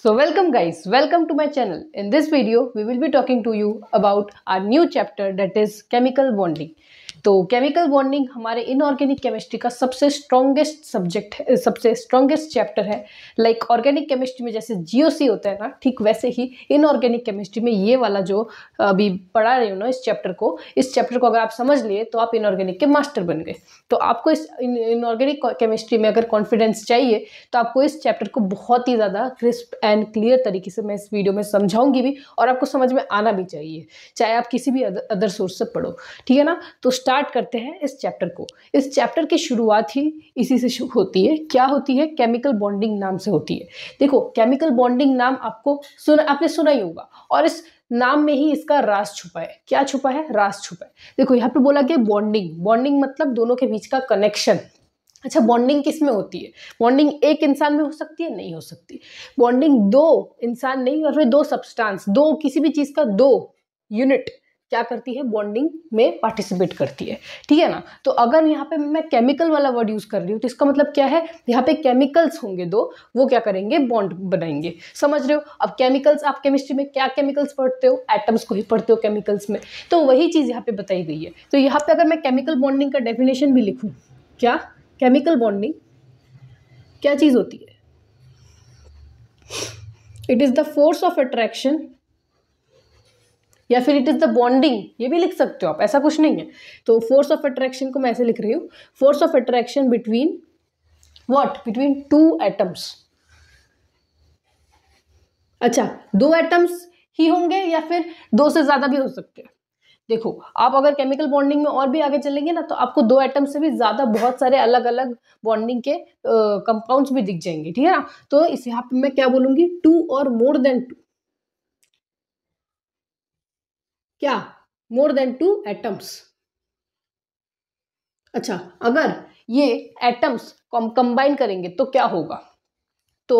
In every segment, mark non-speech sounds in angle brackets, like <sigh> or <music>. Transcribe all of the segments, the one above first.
So welcome guys, welcome to my channel. In this video, we will be talking to you about our new chapter that is chemical bonding. तो chemical bonding हमारे inorganic chemistry का सबसे strongest subject है सबसे strongest chapter है like organic chemistry में जैसे GOC होता है ना ठीक वैसे ही इनऑर्गेनिक केमिस्ट्री में ये वाला जो अभी पढ़ा रही हूँ ना इस चैप्टर को इस चैप्टर को अगर आप समझ लिए तो आप इनऑर्गेनिक के मास्टर बन गए तो आपको इस इनऑर्गेनिक केमिस्ट्री में अगर कॉन्फिडेंस चाहिए तो आपको इस चैप्टर को बहुत ही ज़्यादा क्रिस्प एंड क्लियर तरीके से मैं इस वीडियो में समझाऊंगी भी और आपको समझ में आना भी चाहिए चाहे आप किसी भी अदर सोर्स से पढ़ो ठीक है ना तो स्टार्ट करते हैं इस चैप्टर को इस चैप्टर की शुरुआत ही इसी से होती है क्या होती है केमिकल बॉन्डिंग नाम से होती है देखो केमिकल बॉन्डिंग नाम आपको सुना आपने सुना ही होगा और इस नाम में ही इसका रास छुपा है क्या छुपा है रास छुपा है देखो यहाँ पे बोला गया बॉन्डिंग बॉन्डिंग मतलब दोनों के बीच का कनेक्शन अच्छा बॉन्डिंग किस में होती है बॉन्डिंग एक इंसान में हो सकती है नहीं हो सकती बॉन्डिंग दो इंसान नहीं और फिर दो सब्सटेंस दो किसी भी चीज़ का दो यूनिट क्या करती है बॉन्डिंग में पार्टिसिपेट करती है ठीक है ना तो अगर यहाँ पे मैं केमिकल वाला वर्ड यूज़ कर रही हूँ तो इसका मतलब क्या है यहाँ पे केमिकल्स होंगे दो वो क्या करेंगे बॉन्ड बनाएंगे समझ रहे हो अब केमिकल्स आप केमिस्ट्री में क्या केमिकल्स पढ़ते हो एटम्स को ही पढ़ते हो केमिकल्स में तो वही चीज़ यहाँ पर बताई गई है तो यहाँ पर अगर मैं केमिकल बॉन्डिंग का डेफिनेशन भी लिखूँ क्या केमिकल बॉन्डिंग क्या चीज़ होती है it is the force of attraction या फिर इट इज़ द बॉन्डिंग ये भी लिख सकते हो आप ऐसा कुछ नहीं है तो फोर्स ऑफ अट्रैक्शन को मैं ऐसे लिख रही हूँ force of attraction between what between two atoms अच्छा दो एटम्स ही होंगे या फिर दो से ज़्यादा भी हो सकते हैं देखो आप अगर केमिकल बॉन्डिंग में और भी आगे चलेंगे ना तो आपको दो एटम से भी ज़्यादा बहुत सारे अलग अलग बॉन्डिंग के कंपाउंड्स भी दिख जाएंगे ठीक है ना तो इस यहाँ पे मैं क्या बोलूँगी टू और मोर देन टू क्या मोर देन टू एटम्स अच्छा अगर ये एटम्स हम कंबाइन करेंगे तो क्या होगा तो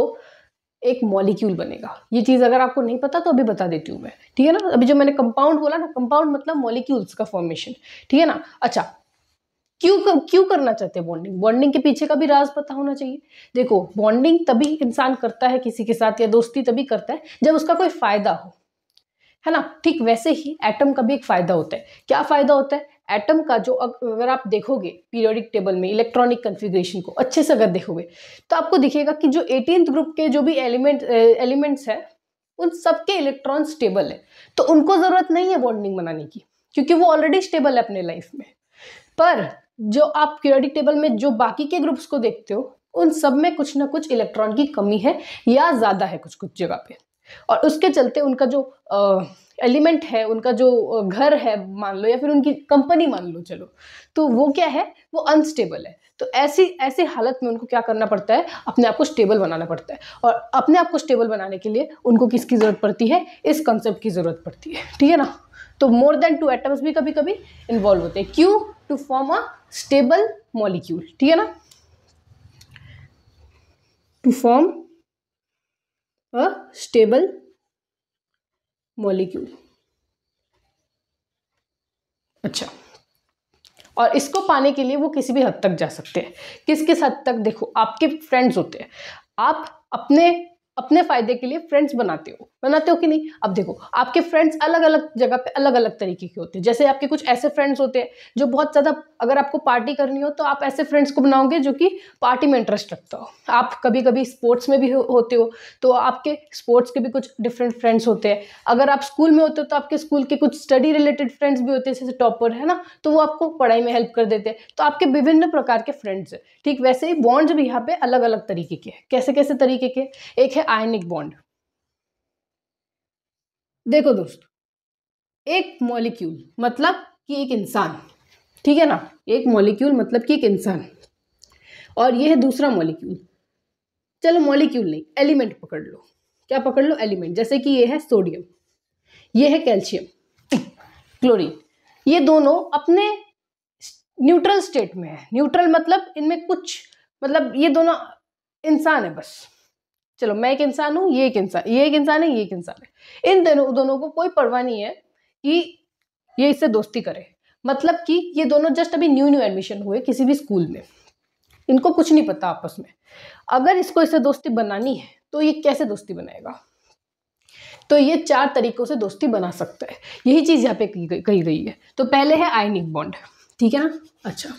एक मॉलिक्यूल बनेगा ये चीज़ अगर आपको नहीं पता तो अभी बता देती हूँ मैं ठीक है ना अभी जो मैंने कंपाउंड बोला ना कंपाउंड मतलब मॉलिक्यूल्स का फॉर्मेशन ठीक है ना अच्छा क्यों कर, क्यों करना चाहते हैं बॉन्डिंग बॉन्डिंग के पीछे का भी राज पता होना चाहिए देखो बॉन्डिंग तभी इंसान करता है किसी के साथ या दोस्ती तभी करता है जब उसका कोई फायदा हो है ना ठीक वैसे ही एटम का भी एक फ़ायदा होता है क्या फ़ायदा होता है एटम का जो अगर आप देखोगे पीरियोडिक टेबल में इलेक्ट्रॉनिक कन्फिग्रेशन को अच्छे से अगर देखोगे तो आपको दिखेगा कि जो एटीन ग्रुप के जो भी एलिमेंट एलिमेंट्स हैं उन सबके इलेक्ट्रॉन स्टेबल है तो उनको ज़रूरत नहीं है बॉन्डिंग बनाने की क्योंकि वो ऑलरेडी स्टेबल है अपने लाइफ में पर जो आप पीरियोडिक टेबल में जो बाकी के ग्रुप्स को देखते हो उन सब में कुछ ना कुछ इलेक्ट्रॉन की कमी है या ज़्यादा है कुछ कुछ जगह पे और उसके चलते उनका जो एलिमेंट है उनका जो घर है मान लो या फिर उनकी कंपनी मान लो चलो तो वो क्या है वो अनस्टेबल है तो ऐसी ऐसी हालत में उनको क्या करना पड़ता है अपने आप को स्टेबल बनाना पड़ता है और अपने आप को स्टेबल बनाने के लिए उनको किसकी ज़रूरत पड़ती है इस कंसेप्ट की ज़रूरत पड़ती है ठीक है ना तो मोर देन टू एटम्स भी कभी कभी इन्वॉल्व होते हैं क्यों to form a stable molecule ठीक है ना to form a stable molecule अच्छा और इसको पाने के लिए वो किसी भी हद तक जा सकते हैं किस किस हद तक देखो आपके फ्रेंड्स होते हैं आप अपने अपने फायदे के लिए फ्रेंड्स बनाते हो बनाते हो कि नहीं अब देखो आपके फ्रेंड्स अलग अलग जगह पे अलग अलग तरीके के होते हैं जैसे आपके कुछ ऐसे फ्रेंड्स होते हैं जो बहुत ज़्यादा अगर आपको पार्टी करनी हो तो आप ऐसे फ्रेंड्स को बनाओगे जो कि पार्टी में इंटरेस्ट रखता हो आप कभी कभी स्पोर्ट्स में भी होते हो तो आपके स्पोर्ट्स के भी कुछ डिफरेंट फ्रेंड्स होते हैं अगर आप स्कूल में होते हो तो आपके स्कूल के कुछ स्टडी रिलेटेड फ्रेंड्स भी होते हैं जैसे टॉपर है ना तो वो आपको पढ़ाई में हेल्प कर देते हैं तो आपके विभिन्न प्रकार के फ्रेंड्स हैं ठीक वैसे ही बॉन्ड्स भी यहाँ पे अलग अलग तरीके के हैं कैसे कैसे तरीके के एक है आयनिक बॉन्ड देखो दोस्तों एक मॉलिक्यूल मतलब कि एक इंसान ठीक है ना एक मॉलिक्यूल मतलब कि एक इंसान और यह है दूसरा मॉलिक्यूल चलो मॉलिक्यूल नहीं एलिमेंट पकड़ लो क्या पकड़ लो एलिमेंट जैसे कि यह है सोडियम ये है कैल्शियम क्लोरीन ये दोनों अपने न्यूट्रल स्टेट में है न्यूट्रल मतलब इनमें कुछ मतलब ये दोनों इंसान है बस चलो मैं एक इंसान हूँ ये एक इंसान ये एक इंसान है ये एक इंसान है इन दोनों दोनों को कोई परवाह नहीं है कि ये इससे दोस्ती करे मतलब कि ये दोनों जस्ट अभी न्यू न्यू एडमिशन हुए किसी भी स्कूल में इनको कुछ नहीं पता आपस में अगर इसको इससे दोस्ती बनानी है तो ये कैसे दोस्ती बनाएगा तो ये चार तरीकों से दोस्ती बना सकता है यही चीज़ यहाँ पे कही गई है तो पहले है आयनिक बॉन्ड ठीक है ना अच्छा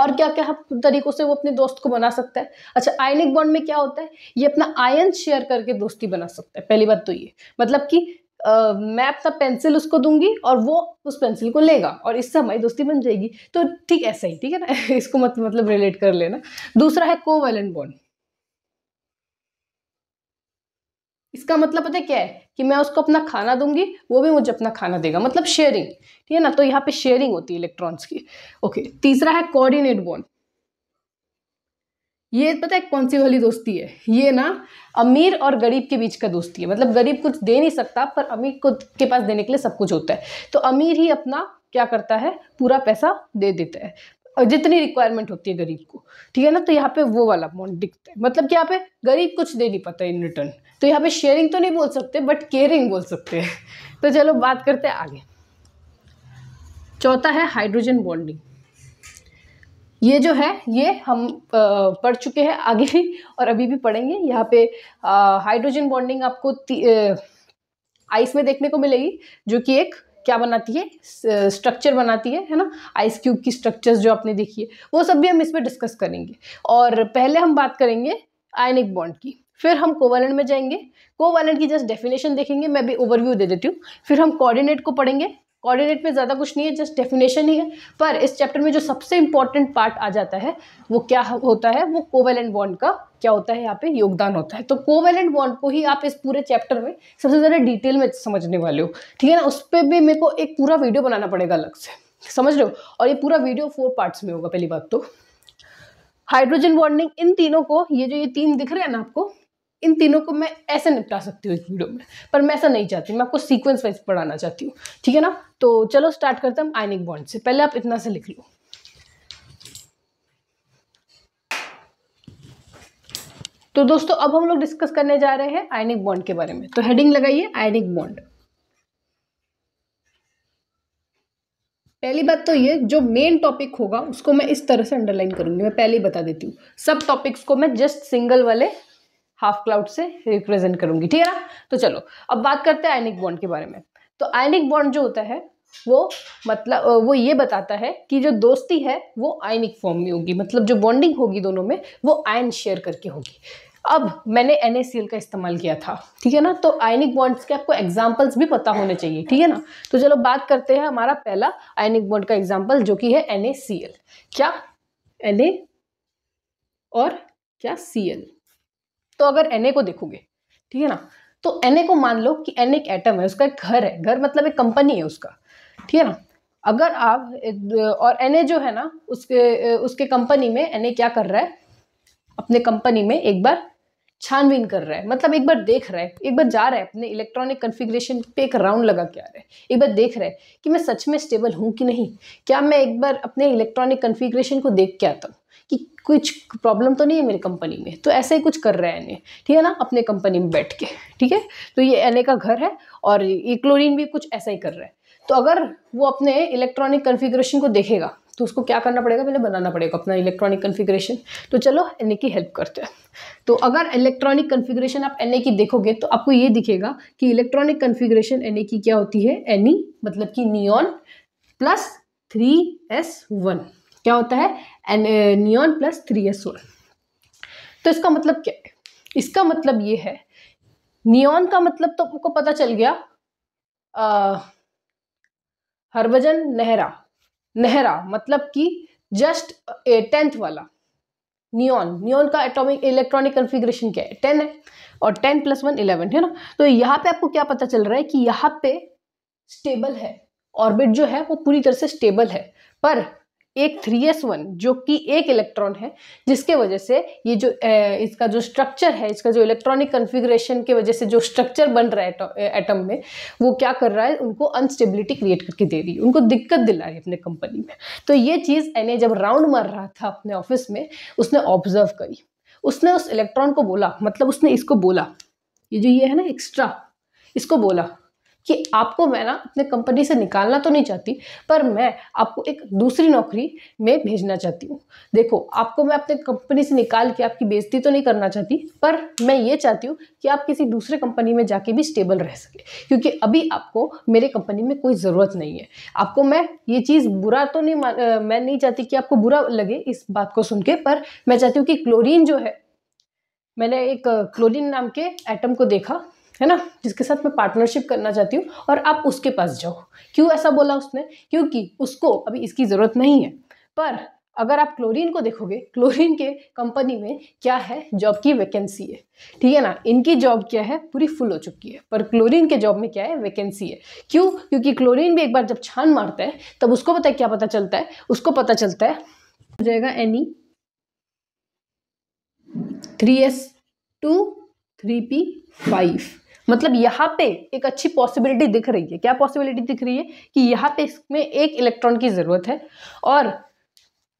और क्या क्या तरीक़ों से वो अपने दोस्त को बना सकता है अच्छा आयनिक बॉन्ड में क्या होता है ये अपना आयन शेयर करके दोस्ती बना सकता है पहली बात तो ये मतलब कि Uh, मैं अपना पेंसिल उसको दूंगी और वो उस पेंसिल को लेगा और इससे हमारी दोस्ती बन जाएगी तो ठीक ऐसा ही ठीक है ना <laughs> इसको मत मतलब रिलेट कर लेना दूसरा है कोवेलेंट बॉन्ड इसका मतलब पता है क्या है कि मैं उसको अपना खाना दूंगी वो भी मुझे अपना खाना देगा मतलब शेयरिंग ठीक है ना तो यहाँ पे शेयरिंग होती है इलेक्ट्रॉन्स की ओके तीसरा है कोऑर्डिनेट बॉन्ड ये पता है कौन सी वाली दोस्ती है ये ना अमीर और गरीब के बीच का दोस्ती है मतलब गरीब कुछ दे नहीं सकता पर अमीर को के पास देने के लिए सब कुछ होता है तो अमीर ही अपना क्या करता है पूरा पैसा दे देता है और जितनी रिक्वायरमेंट होती है गरीब को ठीक है ना तो यहाँ पे वो वाला बॉन्ड दिखता है मतलब कि यहाँ पे गरीब कुछ दे नहीं पाता इन रिटर्न तो यहाँ पे शेयरिंग तो नहीं बोल सकते बट केयरिंग बोल सकते हैं तो चलो बात करते हैं आगे चौथा है हाइड्रोजन बॉन्डिंग ये जो है ये हम पढ़ चुके हैं आगे भी और अभी भी पढ़ेंगे यहाँ पे हाइड्रोजन बॉन्डिंग आपको आइस में देखने को मिलेगी जो कि एक क्या बनाती है स्ट्रक्चर बनाती है है ना आइस क्यूब की स्ट्रक्चर्स जो आपने देखी है वो सब भी हम इसमें डिस्कस करेंगे और पहले हम बात करेंगे आयनिक बॉन्ड की फिर हम कोवालेंट में जाएंगे कोवालेंट की जस्ट डेफिनेशन देखेंगे मैं भी ओवरव्यू दे देती हूँ फिर हम कोऑर्डिनेट को पढ़ेंगे कोऑर्डिनेट में ज़्यादा कुछ नहीं है जस्ट डेफिनेशन ही है पर इस चैप्टर में जो सबसे इंपॉर्टेंट पार्ट आ जाता है वो क्या होता है वो कोवेलेंट बॉन्ड का क्या होता है यहाँ पे योगदान होता है तो कोवेलेंट बॉन्ड को ही आप इस पूरे चैप्टर में सबसे ज़्यादा डिटेल में समझने वाले हो ठीक है ना उस पर भी मेरे को एक पूरा वीडियो बनाना पड़ेगा अलग से समझ लो और ये पूरा वीडियो फोर पार्ट्स में होगा पहली बात तो हाइड्रोजन बॉन्डिंग इन तीनों को ये जो ये तीन दिख रहे हैं ना आपको इन तीनों को मैं ऐसे निपटा सकती हूँ इस वीडियो में पर मैं ऐसा नहीं चाहती मैं आपको सीक्वेंस वाइज पढ़ाना चाहती हूँ ठीक है ना तो चलो स्टार्ट करते हम आयनिक बॉन्ड से पहले आप इतना से लिख लो तो दोस्तों अब हम लोग डिस्कस करने जा रहे हैं आयनिक बॉन्ड के बारे में तो हेडिंग लगाइए आयनिक बॉन्ड पहली बात तो ये जो मेन टॉपिक होगा उसको मैं इस तरह से अंडरलाइन करूंगी मैं पहले ही बता देती हूँ सब टॉपिक्स को मैं जस्ट सिंगल वाले हाफ क्लाउड से रिप्रेजेंट करूंगी ठीक है ना तो चलो अब बात करते हैं आयनिक बॉन्ड के बारे में तो आयनिक बॉन्ड जो होता है वो मतलब वो ये बताता है कि जो दोस्ती है वो आयनिक फॉर्म में होगी मतलब जो बॉन्डिंग होगी दोनों में वो आयन शेयर करके होगी अब मैंने एन का इस्तेमाल किया था ठीक है ना तो आयनिक बॉन्ड्स के आपको एग्जाम्पल्स भी पता होने चाहिए ठीक है ना तो चलो बात करते हैं हमारा पहला आयनिक बॉन्ड का एग्जाम्पल जो कि है एन क्या एन और क्या सी एल तो अगर एन को देखोगे ठीक है ना तो एन को मान लो कि एन एक एटम है उसका एक घर है घर मतलब एक कंपनी है उसका ठीक है ना अगर आप और एन जो है ना उसके उसके कंपनी में एन क्या कर रहा है अपने कंपनी में एक बार छानबीन कर रहा है मतलब एक बार देख रहा है एक बार जा रहा है अपने इलेक्ट्रॉनिक कन्फिग्रेशन पे एक राउंड लगा के आ रहा है एक बार देख रहा है कि मैं सच में स्टेबल हूँ कि नहीं क्या मैं एक बार अपने इलेक्ट्रॉनिक कन्फिग्रेशन को देख के आता हूँ कुछ प्रॉब्लम तो नहीं है मेरी कंपनी में तो ऐसे ही कुछ कर रहा है एन ठीक है ना अपने कंपनी में बैठ के ठीक है तो ये एन का घर है और ये क्लोरीन भी कुछ ऐसा ही कर रहा है तो अगर वो अपने इलेक्ट्रॉनिक कन्फिग्रेशन को देखेगा तो उसको क्या करना पड़ेगा पहले बनाना पड़ेगा अपना इलेक्ट्रॉनिक कन्फिग्रेशन तो चलो एन की हेल्प करते हैं तो अगर इलेक्ट्रॉनिक कन्फिग्रेशन आप एन की देखोगे तो आपको ये दिखेगा कि इलेक्ट्रॉनिक कन्फिग्रेशन एन की क्या होती है एनी e, मतलब कि neon plus three S one क्या होता है and neon plus three S one तो इसका मतलब क्या है इसका मतलब ये है नियॉन का मतलब तो आपको पता चल गया हरभजन नेहरा नेहरा मतलब कि जस्ट टेंथ वाला नियॉन नियॉन का एटॉमिक इलेक्ट्रॉनिक कन्फिग्रेशन क्या है टेन है और टेन प्लस वन इलेवन है ना तो यहाँ पे आपको क्या पता चल रहा है कि यहाँ पे स्टेबल है ऑर्बिट जो है वो पूरी तरह से स्टेबल है पर एक थ्री एस वन जो कि एक इलेक्ट्रॉन है जिसके वजह से ये जो ए, इसका जो स्ट्रक्चर है इसका जो इलेक्ट्रॉनिक कन्फिग्रेशन के वजह से जो स्ट्रक्चर बन रहा है एटम में वो क्या कर रहा है उनको अनस्टेबिलिटी क्रिएट करके दे रही है उनको दिक्कत दिला रही है अपने कंपनी में तो ये चीज़ एन जब राउंड मार रहा था अपने ऑफिस में उसने ऑब्जर्व करी उसने उस इलेक्ट्रॉन को बोला मतलब उसने इसको बोला ये जो ये है ना एक्स्ट्रा इसको बोला कि आपको मैं ना अपने कंपनी से निकालना तो नहीं चाहती पर मैं आपको एक दूसरी नौकरी में भेजना चाहती हूँ देखो आपको मैं अपने कंपनी से निकाल के आपकी बेइज्जती तो नहीं करना चाहती पर मैं ये चाहती हूँ कि आप किसी दूसरे कंपनी में जाके भी स्टेबल रह सके क्योंकि अभी आपको मेरे कंपनी में कोई ज़रूरत नहीं है आपको मैं ये चीज़ बुरा तो नहीं मान मैं नहीं चाहती कि आपको बुरा लगे इस बात को सुन के पर मैं चाहती हूँ कि क्लोरीन जो है मैंने एक क्लोरीन नाम के एटम को देखा है ना जिसके साथ मैं पार्टनरशिप करना चाहती हूँ और आप उसके पास जाओ क्यों ऐसा बोला उसने क्योंकि उसको अभी इसकी ज़रूरत नहीं है पर अगर आप क्लोरीन को देखोगे क्लोरीन के कंपनी में क्या है जॉब की वैकेंसी है ठीक है ना इनकी जॉब क्या है पूरी फुल हो चुकी है पर क्लोरीन के जॉब में क्या है वैकेंसी है क्यों क्योंकि क्लोरीन भी एक बार जब छान मारता है तब उसको पता है क्या पता चलता है उसको पता चलता है हो जाएगा NE three S two three P five मतलब यहाँ पे एक अच्छी पॉसिबिलिटी दिख रही है क्या पॉसिबिलिटी दिख रही है कि यहाँ पे इसमें एक इलेक्ट्रॉन की ज़रूरत है और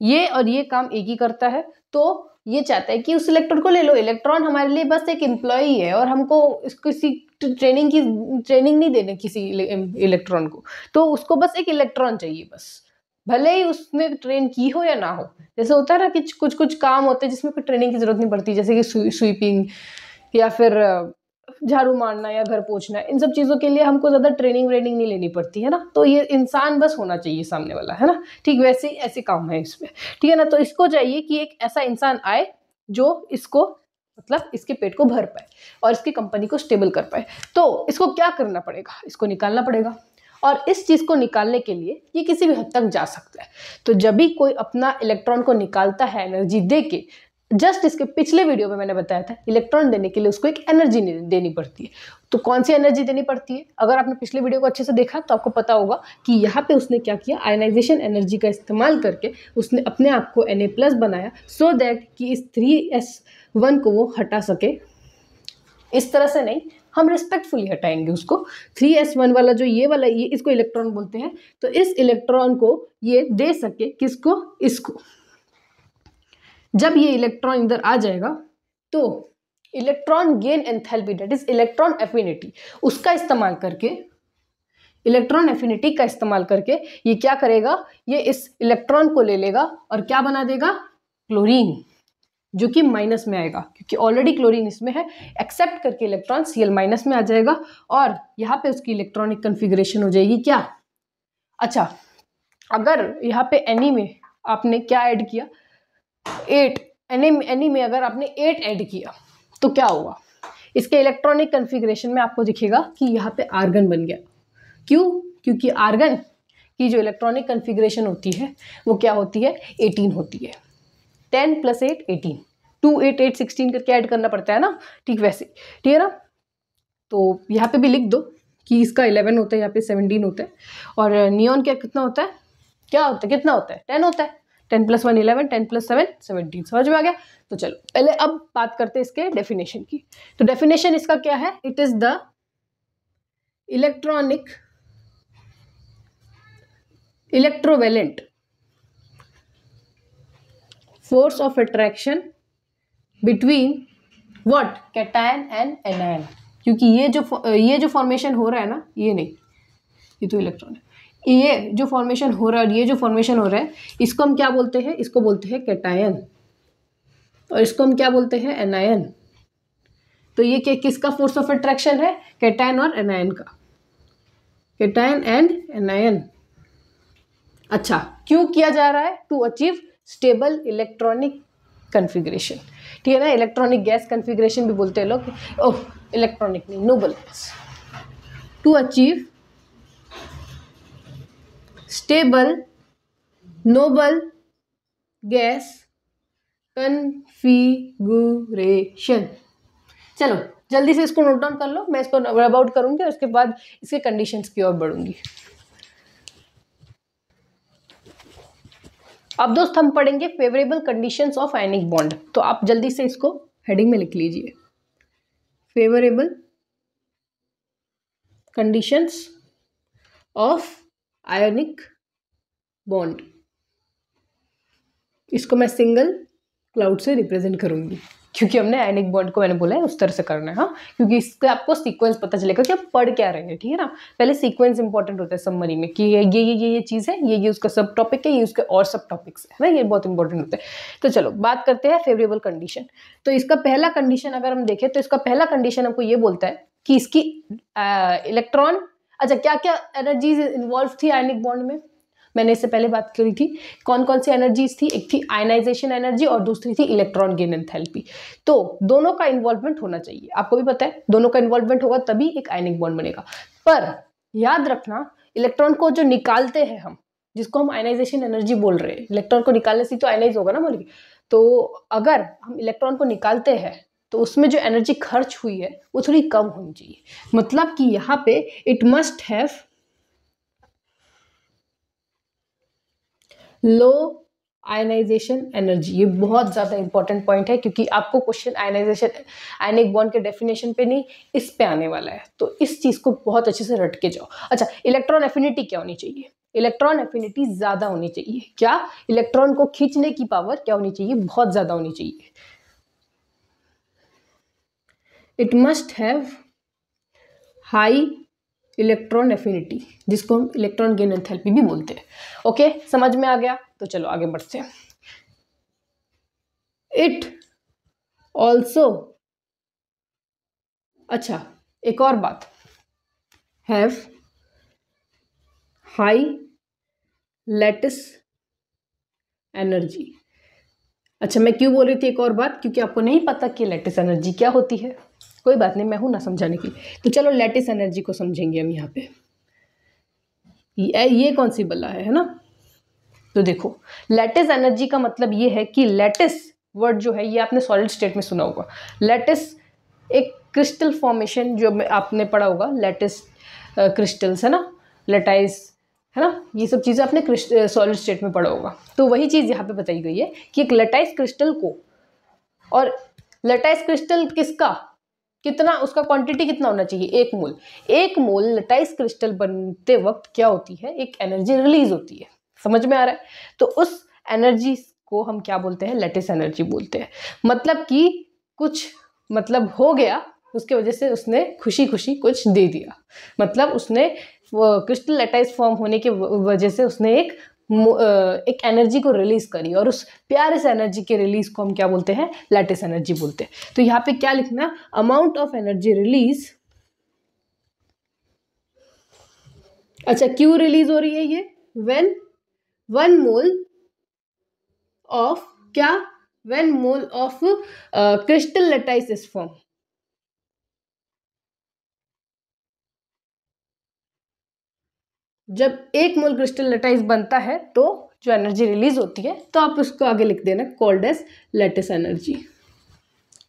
ये और ये काम एक ही करता है तो ये चाहता है कि उस इलेक्ट्रॉन को ले लो इलेक्ट्रॉन हमारे लिए बस एक एम्प्लॉई है और हमको इसको किसी ट्रेनिंग की ट्रेनिंग नहीं देने किसी इलेक्ट्रॉन को तो उसको बस एक इलेक्ट्रॉन चाहिए बस भले ही उसने ट्रेन की हो या ना हो जैसे होता है ना कि कुछ कुछ काम होते हैं जिसमें कोई ट्रेनिंग की ज़रूरत नहीं पड़ती जैसे कि स्वीपिंग या फिर झाड़ू मारना या घर पोछना इन सब चीज़ों के लिए हमको ज़्यादा ट्रेनिंग व्रेनिंग नहीं लेनी पड़ती है ना तो ये इंसान बस होना चाहिए सामने वाला है ना ठीक वैसे ऐसे काम है इसमें ठीक है ना तो इसको चाहिए कि एक ऐसा इंसान आए जो इसको मतलब इसके पेट को भर पाए और इसकी कंपनी को स्टेबल कर पाए तो इसको क्या करना पड़ेगा इसको निकालना पड़ेगा और इस चीज़ को निकालने के लिए ये किसी भी हद तक जा सकता है तो जब भी कोई अपना इलेक्ट्रॉन को निकालता है एनर्जी दे के जस्ट इसके पिछले वीडियो में मैंने बताया था इलेक्ट्रॉन देने के लिए उसको एक एनर्जी देनी पड़ती है तो कौन सी एनर्जी देनी पड़ती है अगर आपने पिछले वीडियो को अच्छे से देखा तो आपको पता होगा कि यहाँ पे उसने क्या किया आयनाइजेशन एनर्जी का इस्तेमाल करके उसने अपने आप को एन प्लस बनाया सो so दैट कि इस थ्री एस वन को वो हटा सके इस तरह से नहीं हम रिस्पेक्टफुली हटाएंगे उसको थ्री एस वन वाला जो ये वाला ये इसको इलेक्ट्रॉन बोलते हैं तो इस इलेक्ट्रॉन को ये दे सके किसको इसको जब ये इलेक्ट्रॉन इधर आ जाएगा तो electron gain enthalpy that is electron affinity उसका इस्तेमाल करके इलेक्ट्रॉन एफिनिटी का इस्तेमाल करके ये क्या करेगा ये इस इलेक्ट्रॉन को ले लेगा और क्या बना देगा क्लोरीन जो कि माइनस में आएगा क्योंकि ऑलरेडी क्लोरीन इसमें है एक्सेप्ट करके इलेक्ट्रॉन सी एल माइनस में आ जाएगा और यहाँ पे उसकी इलेक्ट्रॉनिक कन्फिग्रेशन हो जाएगी क्या अच्छा अगर यहाँ पे एनी में आपने क्या ऐड किया एट एन एनी में अगर आपने एट ऐड किया तो क्या हुआ इसके इलेक्ट्रॉनिक कन्फिग्रेशन में आपको दिखेगा कि यहाँ पे आर्गन बन गया क्यों क्योंकि आर्गन की जो इलेक्ट्रॉनिक कन्फिग्रेशन होती है वो क्या होती है एटीन होती है ten plus eight eighteen two eight eight sixteen करके ऐड करना पड़ता है ना ठीक वैसे ठीक है ना तो यहाँ पे भी लिख दो कि इसका इलेवन होता है यहाँ पे सेवनटीन होता है और नियॉन क्या कितना होता है क्या होता है कितना होता है टेन होता है ten plus one eleven ten plus seven seventeen समझ में आ गया तो चलो पहले अब बात करते हैं इसके डेफिनेशन की तो डेफिनेशन इसका क्या है it is the electronic electrovalent force of attraction between what cation and anion क्योंकि ये जो ये जो फॉर्मेशन हो रहा है ना ये नहीं ये तो इलेक्ट्रॉन है ये जो फॉर्मेशन हो रहा है ये जो फॉर्मेशन हो रहा है इसको हम क्या बोलते हैं इसको बोलते हैं कैटायन और इसको हम क्या बोलते हैं एनायन तो ये क्या किसका फोर्स ऑफ अट्रैक्शन है कैटायन और एनायन का कैटायन एंड एनायन अच्छा क्यों किया जा रहा है to achieve stable electronic configuration ठीक है ना इलेक्ट्रॉनिक गैस कन्फिग्रेशन भी बोलते हैं लोग ओह इलेक्ट्रॉनिक नहीं noble gas to achieve stable noble gas configuration चलो जल्दी से इसको नोट डाउन कर लो मैं इसको रब आउट करूंगी और उसके बाद इसके कंडीशंस की ओर बढ़ूंगी अब दोस्त हम पढ़ेंगे favourable conditions of ionic bond तो आप जल्दी से इसको हेडिंग में लिख लीजिए favourable conditions of ionic bond इसको मैं सिंगल क्लाउड से रिप्रेजेंट करूंगी क्योंकि हमने आयनिक बॉन्ड को मैंने बोला है उस तरह से करना है हाँ? क्योंकि इसके आपको सीक्वेंस पता चलेगा कि आप पढ़ क्या रहे हैं ठीक है ना पहले सीक्वेंस इंपॉर्टेंट होता है समरी में कि ये ये ये ये चीज़ है ये ये उसका सब टॉपिक है ये उसके और सब टॉपिक्स है ना ये बहुत इंपॉर्टेंट होता है तो चलो बात करते हैं फेवरेबल कंडीशन तो इसका पहला कंडीशन अगर हम देखें तो इसका पहला कंडीशन हमको ये बोलता है कि इसकी इलेक्ट्रॉन अच्छा क्या क्या एनर्जीज इन्वॉल्व थी आयनिक बॉन्ड में मैंने इससे पहले बात करी थी कौन कौन सी एनर्जीज थी एक थी आयनाइजेशन एनर्जी और दूसरी थी इलेक्ट्रॉन गेन एंथैल्पी तो दोनों का इन्वॉल्वमेंट होना चाहिए आपको भी पता है दोनों का इन्वॉल्वमेंट होगा तभी एक आयनिक बॉन्ड बनेगा पर याद रखना इलेक्ट्रॉन को जो निकालते हैं हम जिसको हम आयनाइजेशन एनर्जी बोल रहे हैं इलेक्ट्रॉन को निकालने से तो आयनाइज होगा ना मोलिक तो अगर हम इलेक्ट्रॉन को निकालते हैं तो उसमें जो एनर्जी खर्च हुई है वो थोड़ी कम होनी चाहिए मतलब कि यहाँ पे it must have low ionisation energy ये बहुत ज़्यादा इंपॉर्टेंट पॉइंट है क्योंकि आपको क्वेश्चन आयनाइजेशन आयनिक बॉन्ड के डेफिनेशन पे नहीं इस पे आने वाला है तो इस चीज़ को बहुत अच्छे से रट के जाओ अच्छा इलेक्ट्रॉन एफिनिटी क्या होनी चाहिए इलेक्ट्रॉन एफिनिटी ज़्यादा होनी चाहिए क्या इलेक्ट्रॉन को खींचने की पावर क्या होनी चाहिए बहुत ज़्यादा होनी चाहिए it must have high electron affinity जिसको हम इलेक्ट्रॉन गेन एंथैल्पी भी बोलते हैं ओके okay? समझ में आ गया तो चलो आगे बढ़ते हैं इट ऑल्सो अच्छा एक और बात हैव हाई लेटिस एनर्जी अच्छा मैं क्यों बोल रही थी एक और बात क्योंकि आपको नहीं पता कि लेटिस एनर्जी क्या होती है कोई बात नहीं मैं हूँ ना समझाने की तो चलो लेटिस एनर्जी को समझेंगे हम यहाँ पे ये, ये कौन सी बल्ला है है ना तो देखो लेटिस एनर्जी का मतलब ये है कि लेटिस वर्ड जो है ये आपने सॉलिड स्टेट में सुना होगा लेटिस एक क्रिस्टल फॉर्मेशन जो आपने पढ़ा होगा लेटिस क्रिस्टल्स है ना लेटाइस है ना ये सब चीज़ें आपने सॉलिड स्टेट में पढ़ा होगा तो वही चीज़ यहाँ पे बताई गई है कि एक लटाइस क्रिस्टल को और लटाइस क्रिस्टल किसका कितना उसका क्वांटिटी कितना होना चाहिए एक मोल एक मोल लटाइस क्रिस्टल बनते वक्त क्या होती है एक एनर्जी रिलीज होती है समझ में आ रहा है तो उस एनर्जी को हम क्या बोलते हैं लेटेस एनर्जी बोलते हैं मतलब कि कुछ मतलब हो गया उसके वजह से उसने खुशी खुशी कुछ दे दिया मतलब उसने क्रिस्टल लेटाइस फॉर्म होने के वजह से उसने एक एक एनर्जी को रिलीज़ करी और उस प्यार से एनर्जी के रिलीज़ को हम क्या बोलते हैं लैटिस एनर्जी बोलते हैं तो यहाँ पे क्या लिखना अमाउंट ऑफ एनर्जी रिलीज अच्छा क्यों रिलीज हो रही है ये वेन वन मोल ऑफ क्या when mole of crystal lattice form जब एक मोल क्रिस्टल लेटाइस बनता है तो जो एनर्जी रिलीज होती है तो आप उसको आगे लिख देना called as lattice energy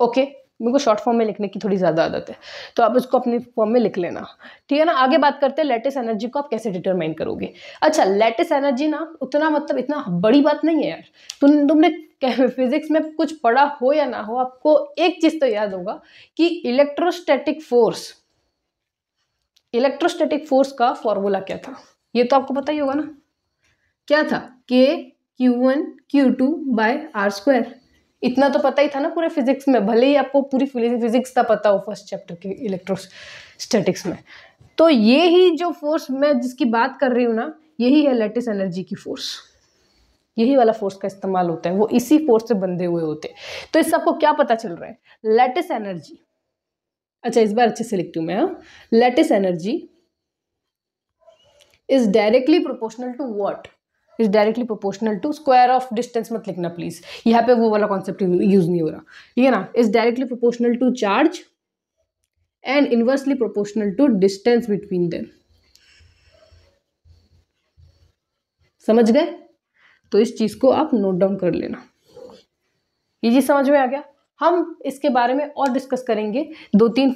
okay मेरे को शॉर्ट फॉर्म में लिखने की थोड़ी ज़्यादा आदत है तो आप उसको अपने फॉर्म में लिख लेना ठीक है ना आगे बात करते हैं लेटेस्ट एनर्जी को आप कैसे डिटरमाइन करोगे अच्छा लेटेस्ट एनर्जी ना उतना मतलब इतना बड़ी बात नहीं है यार तुम तुमने फिजिक्स में कुछ पढ़ा हो या ना हो आपको एक चीज़ तो याद होगा कि इलेक्ट्रोस्टैटिक फोर्स इलेक्ट्रोस्टैटिक फोर्स का फॉर्मूला क्या था ये तो आपको पता ही होगा ना क्या था K Q one Q two by R square इतना तो पता ही था ना पूरे फिजिक्स में भले ही आपको पूरी फिजिक्स का पता हो फर्स्ट चैप्टर के इलेक्ट्रोस्टैटिक्स में तो ये ही जो फोर्स मैं जिसकी बात कर रही हूँ ना यही है लेटेस्ट एनर्जी की फोर्स यही वाला फोर्स का इस्तेमाल होता है वो इसी फोर्स से बंधे हुए होते हैं तो इससे आपको क्या पता चल रहा है लेटेस्ट एनर्जी अच्छा इस बार अच्छे से लिखती हूँ मैं हाँ lattice energy is directly proportional to what is directly proportional to square of distance मत लिखना प्लीज यहाँ पे वो वाला कॉन्सेप्ट यूज नहीं हो रहा ठीक है ना is directly proportional to charge and inversely proportional to distance between them समझ गए तो इस चीज को आप नोट डाउन कर लेना ये चीज समझ में आ गया हम इसके बारे में और डिस्कस करेंगे दो तीन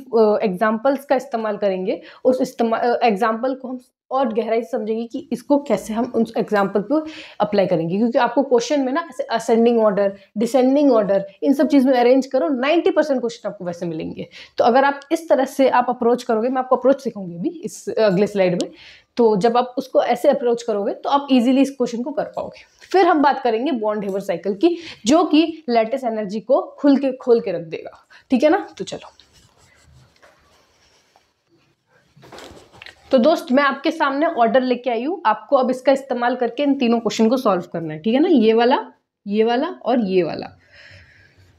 एग्जाम्पल्स का इस्तेमाल करेंगे उस एग्जाम्पल को हम और गहराई से समझेंगे कि इसको कैसे हम उस एग्जाम्पल को अप्लाई करेंगे क्योंकि आपको क्वेश्चन में ना ऐसे असेंडिंग ऑर्डर डिसेंडिंग ऑर्डर इन सब चीज़ में अरेंज करो 90 परसेंट क्वेश्चन आपको वैसे मिलेंगे तो अगर आप इस तरह से आप अप्रोच करोगे मैं आपको अप्रोच सिखाऊंगी भी इस अगले स्लाइड में तो जब आप उसको ऐसे अप्रोच करोगे तो आप इजिली इस क्वेश्चन को कर पाओगे फिर हम बात करेंगे बॉन्ड हेवर साइकिल की जो कि लेटेस्ट एनर्जी को खुल के खोल के रख देगा ठीक है ना तो चलो तो दोस्त मैं आपके सामने ऑर्डर लेके आई हूँ आपको अब इसका इस्तेमाल करके इन तीनों क्वेश्चन को सॉल्व करना है ठीक है ना ये वाला ये वाला और ये वाला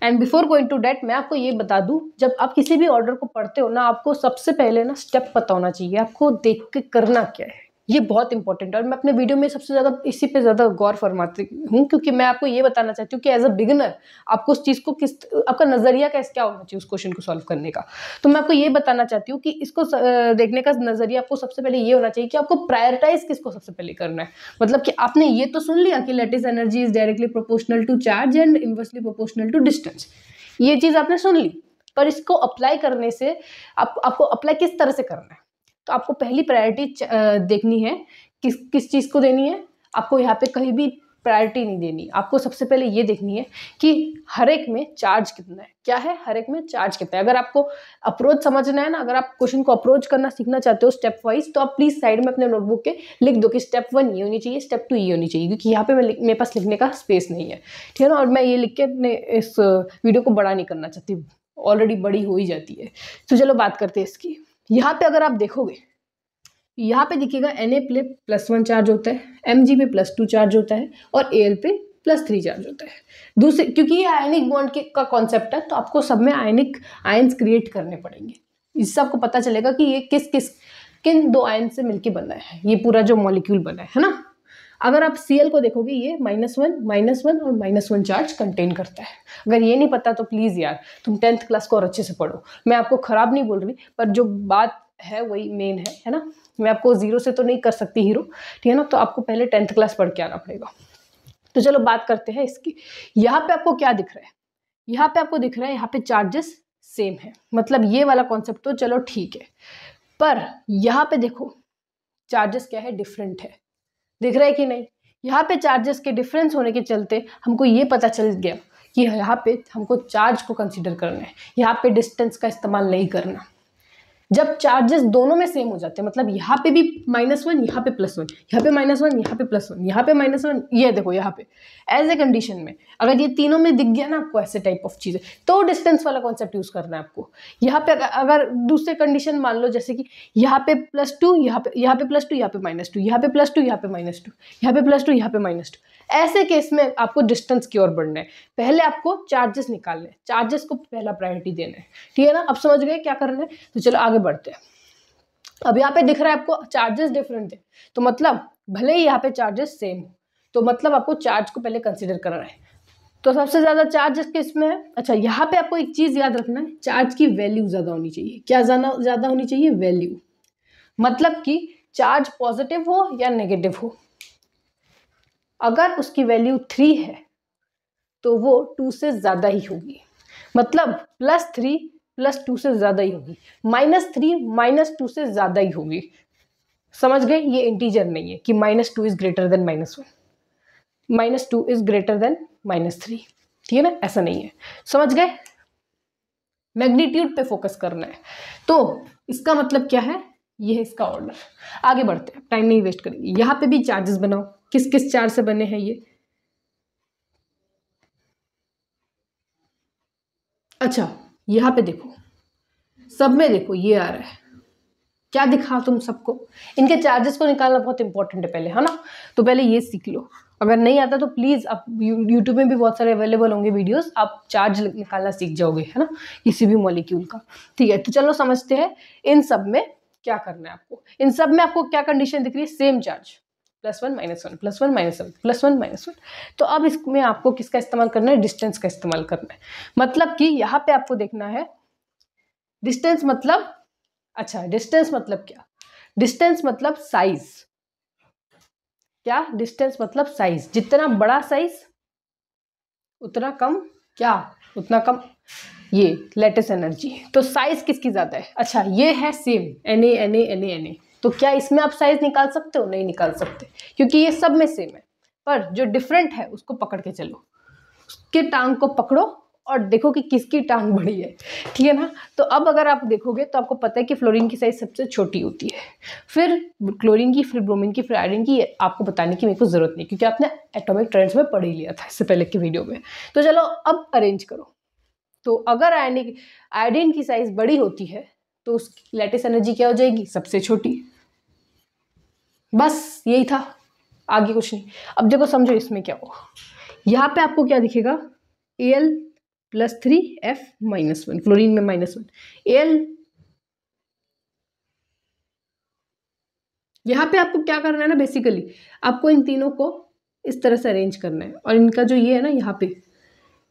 and before going to that मैं आपको ये बता दूँ जब आप किसी भी ऑर्डर को पढ़ते हो ना आपको सबसे पहले ना स्टेप पता होना चाहिए आपको देख के करना क्या है ये बहुत इंपॉर्टेंट है और मैं अपने वीडियो में सबसे ज़्यादा इसी पे ज़्यादा गौर फरमाती हूँ क्योंकि मैं आपको ये बताना चाहती हूँ कि एज अ बिगिनर आपको उस चीज़ को किस आपका नज़रिया कैसे क्या होना चाहिए उस क्वेश्चन को सॉल्व करने का तो मैं आपको ये बताना चाहती हूँ कि इसको देखने का नज़रिया आपको सबसे पहले ये होना चाहिए कि आपको प्रायोरिटाइज किसको सबसे पहले करना है मतलब कि आपने ये तो सुन लिया कि is energy is directly proportional to charge and inversely proportional to distance ये चीज़ आपने सुन ली पर इसको अप्लाई करने से आप, आपको अप्लाई किस तरह से करना है तो आपको पहली प्रायोरिटी देखनी है किस किस चीज़ को देनी है आपको यहाँ पे कहीं भी प्रायोरिटी नहीं देनी आपको सबसे पहले ये देखनी है कि हर एक में चार्ज कितना है क्या है हर एक में चार्ज कितना है अगर आपको अप्रोच समझना है ना अगर आप क्वेश्चन को अप्रोच करना सीखना चाहते हो स्टेप वाइज तो आप प्लीज़ साइड में अपने नोटबुक के लिख दो कि स्टेप वन ये होनी चाहिए स्टेप टू ये होनी चाहिए क्योंकि यहाँ पे मैं मेरे पास लिखने का स्पेस नहीं है ठीक है ना और मैं ये लिख के अपने इस वीडियो को बड़ा नहीं करना चाहती ऑलरेडी बड़ी हो ही जाती है तो चलो बात करते हैं इसकी यहाँ पे अगर आप देखोगे यहाँ पे देखिएगा एन ए पे प्लस वन चार्ज होता है एम जी पे प्लस टू चार्ज होता है और एल पे प्लस थ्री चार्ज होता है दूसरे क्योंकि ये आयनिक बॉन्ड के का कॉन्सेप्ट है तो आपको सब में आयनिक आयन्स क्रिएट करने पड़ेंगे इससे आपको पता चलेगा कि ये किस किस किन दो आयन से मिलकर बना है ये पूरा जो मॉलिक्यूल बना है, है ना अगर आप सी को देखोगे ये माइनस वन माइनस वन और माइनस वन चार्ज कंटेन करता है अगर ये नहीं पता तो प्लीज़ यार तुम टेंथ क्लास को और अच्छे से पढ़ो मैं आपको ख़राब नहीं बोल रही पर जो बात है वही मेन है है ना मैं आपको ज़ीरो से तो नहीं कर सकती हीरो ठीक है ना तो आपको पहले टेंथ क्लास पढ़ के आना पड़ेगा तो चलो बात करते हैं इसकी यहाँ पे आपको क्या दिख रहा है यहाँ पे आपको दिख रहा है यहाँ पे चार्जेस सेम है मतलब ये वाला कॉन्सेप्ट तो चलो ठीक है पर यहाँ पे देखो चार्जेस क्या है डिफरेंट है दिख रहा है कि नहीं यहाँ पे चार्जेस के डिफरेंस होने के चलते हमको ये पता चल गया कि यहाँ पे हमको चार्ज को कंसिडर करना है यहाँ पे डिस्टेंस का इस्तेमाल नहीं करना जब चार्जेस दोनों में सेम हो जाते हैं मतलब यहाँ पे भी माइनस वन यहाँ पे प्लस वन यहाँ पे माइनस वन यहाँ पे प्लस वन यहाँ पे माइनस वन ये देखो यहाँ पे एज ए कंडीशन में अगर ये तीनों में दिख गया ना आपको ऐसे टाइप ऑफ चीज़ें तो डिस्टेंस वाला कॉन्सेप्ट यूज़ करना है आपको यहाँ पे अगर दूसरे कंडीशन मान लो जैसे कि यहाँ पे प्लस टू यहाँ पे यहाँ पे प्लस टू यहाँ पे माइनस टू यहाँ पे प्लस टू यहाँ पे माइनस टू यहाँ पे प्लस टू यहाँ पे माइनस टू ऐसे केस में आपको डिस्टेंस की ओर बढ़ना है पहले आपको चार्जेस निकालने चार्जेस को पहला प्रायोरिटी देना है ठीक है ना आप समझ गए क्या करना है तो चलो आगे बढ़ते हैं अब यहाँ पे दिख रहा है आपको चार्जेस डिफरेंट है तो मतलब भले ही यहाँ पे चार्जेस सेम हो तो मतलब आपको चार्ज को पहले कंसिडर करना है तो सबसे ज़्यादा चार्ज किसमें है अच्छा यहाँ पे आपको एक चीज़ याद रखना है चार्ज की वैल्यू ज़्यादा होनी चाहिए क्या ज़्यादा होनी चाहिए वैल्यू मतलब कि चार्ज पॉजिटिव हो या नेगेटिव हो अगर उसकी वैल्यू थ्री है तो वो टू से ज़्यादा ही होगी मतलब प्लस थ्री प्लस टू से ज़्यादा ही होगी माइनस थ्री माइनस टू से ज़्यादा ही होगी समझ गए ये इंटीजर नहीं है कि minus two is greater than minus one minus two is greater than minus three ठीक है ना ऐसा नहीं है समझ गए मैग्नीट्यूड पे फोकस करना है तो इसका मतलब क्या है ये है इसका ऑर्डर आगे बढ़ते हैं टाइम नहीं वेस्ट करेंगे यहाँ पे भी चार्जेस बनाओ किस किस चार से बने हैं ये अच्छा यहाँ पे देखो सब में देखो ये आ रहा है क्या दिखा तुम सबको इनके चार्जेस को निकालना बहुत इंपॉर्टेंट है पहले है ना तो पहले ये सीख लो अगर नहीं आता तो प्लीज़ आप यूट्यूब में भी बहुत सारे अवेलेबल होंगे वीडियोस आप चार्ज निकालना सीख जाओगे है ना किसी भी मॉलिक्यूल का ठीक है तो चलो समझते हैं इन सब में क्या करना है आपको इन सब में आपको क्या कंडीशन दिख रही है same charge plus one minus one plus one minus one plus one minus one तो अब इसमें आपको किसका इस्तेमाल करना है डिस्टेंस का इस्तेमाल करना है मतलब कि यहाँ पे आपको देखना है डिस्टेंस मतलब अच्छा डिस्टेंस मतलब क्या डिस्टेंस मतलब साइज क्या डिस्टेंस मतलब साइज जितना बड़ा साइज उतना कम क्या उतना कम ये लेटेस्ट एनर्जी तो साइज किसकी ज़्यादा है अच्छा ये है same N A N A N A N A तो क्या इसमें आप साइज निकाल सकते हो नहीं निकाल सकते क्योंकि ये सब में सेम है पर जो डिफरेंट है उसको पकड़ के चलो उसके टांग को पकड़ो और देखो कि किसकी टांग बड़ी है ठीक है ना तो अब अगर आप देखोगे तो आपको पता है कि फ्लोरीन की साइज़ सबसे छोटी होती है फिर क्लोरीन की फिर ब्रोमीन की फिर आयरन की आपको बताने की मेरे को ज़रूरत नहीं क्योंकि आपने एटॉमिक ट्रेंड्स में पढ़ ही लिया था इससे पहले की वीडियो में तो चलो अब अरेंज करो तो अगर आयनिक आयोडीन की साइज़ बड़ी होती है तो उसकी लेटेस्ट एनर्जी क्या हो जाएगी सबसे छोटी बस यही था आगे कुछ नहीं अब देखो समझो इसमें क्या हो यहाँ पे आपको क्या दिखेगा A L plus three F minus one chlorine में माइनस वन ए एल यहाँ पे आपको क्या करना है ना बेसिकली आपको इन तीनों को इस तरह से अरेंज करना है और इनका जो ये है ना यहाँ पे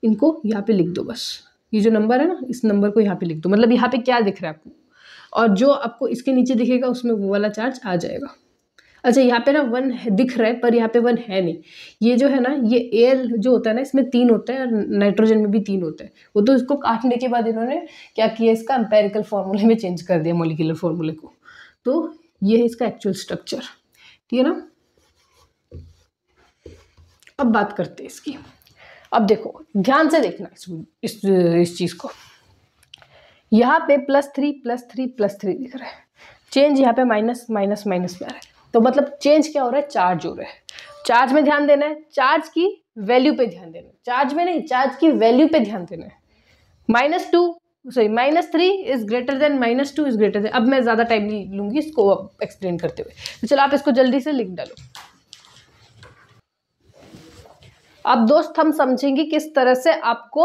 इनको यहाँ पे लिख दो बस ये जो नंबर है ना इस नंबर को यहाँ पे लिख दो मतलब यहाँ पे क्या दिख रहा है आपको और जो आपको इसके नीचे दिखेगा उसमें वो वाला चार्ज आ जाएगा अच्छा यहाँ पे ना वन दिख रहा है पर यहाँ पे वन है नहीं ये जो है ना ये एयर जो होता है ना इसमें तीन होता है और नाइट्रोजन में भी तीन होता है वो तो इसको काटने के बाद इन्होंने क्या किया इसका एम्पेरिकल फॉर्मूले में चेंज कर दिया मोलिकुलर फॉर्मूले को तो ये है इसका एक्चुअल स्ट्रक्चर ठीक है ना अब बात करते हैं इसकी अब देखो ध्यान से देखना इस इस, इस चीज़ को यहाँ पे plus three plus three plus three दिख रहा है चेंज यहाँ पे माइनस माइनस माइनस में आ रहा है तो मतलब चेंज क्या हो रहा है चार्ज हो रहा है चार्ज में ध्यान देना है चार्ज की वैल्यू पे ध्यान देना है चार्ज में नहीं चार्ज की वैल्यू पे ध्यान देना है minus two sorry minus three is greater than minus two is greater than अब मैं ज़्यादा टाइम नहीं लूँगी इसको एक्सप्लेन करते हुए तो चलो आप इसको जल्दी से लिख डालो अब दोस्त हम समझेंगे किस तरह से आपको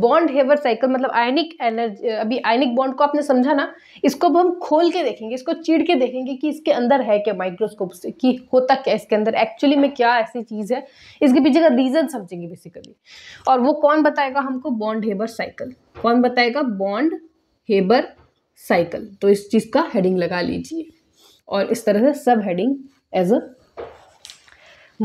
बॉन्ड हेवर साइकिल मतलब आयनिक एनर्जी अभी आयनिक बॉन्ड को आपने समझा ना इसको अब हम खोल के देखेंगे इसको चीड़ के देखेंगे कि इसके अंदर है क्या माइक्रोस्कोप से कि होता क्या इसके अंदर एक्चुअली में क्या ऐसी चीज़ है इसके पीछे का रीज़न समझेंगे बेसिकली और वो कौन बताएगा हमको बॉन्ड हेबर साइकिल कौन बताएगा बॉन्ड हेबर साइकिल तो इस चीज़ का हेडिंग लगा लीजिए और इस तरह से सब हेडिंग एज अ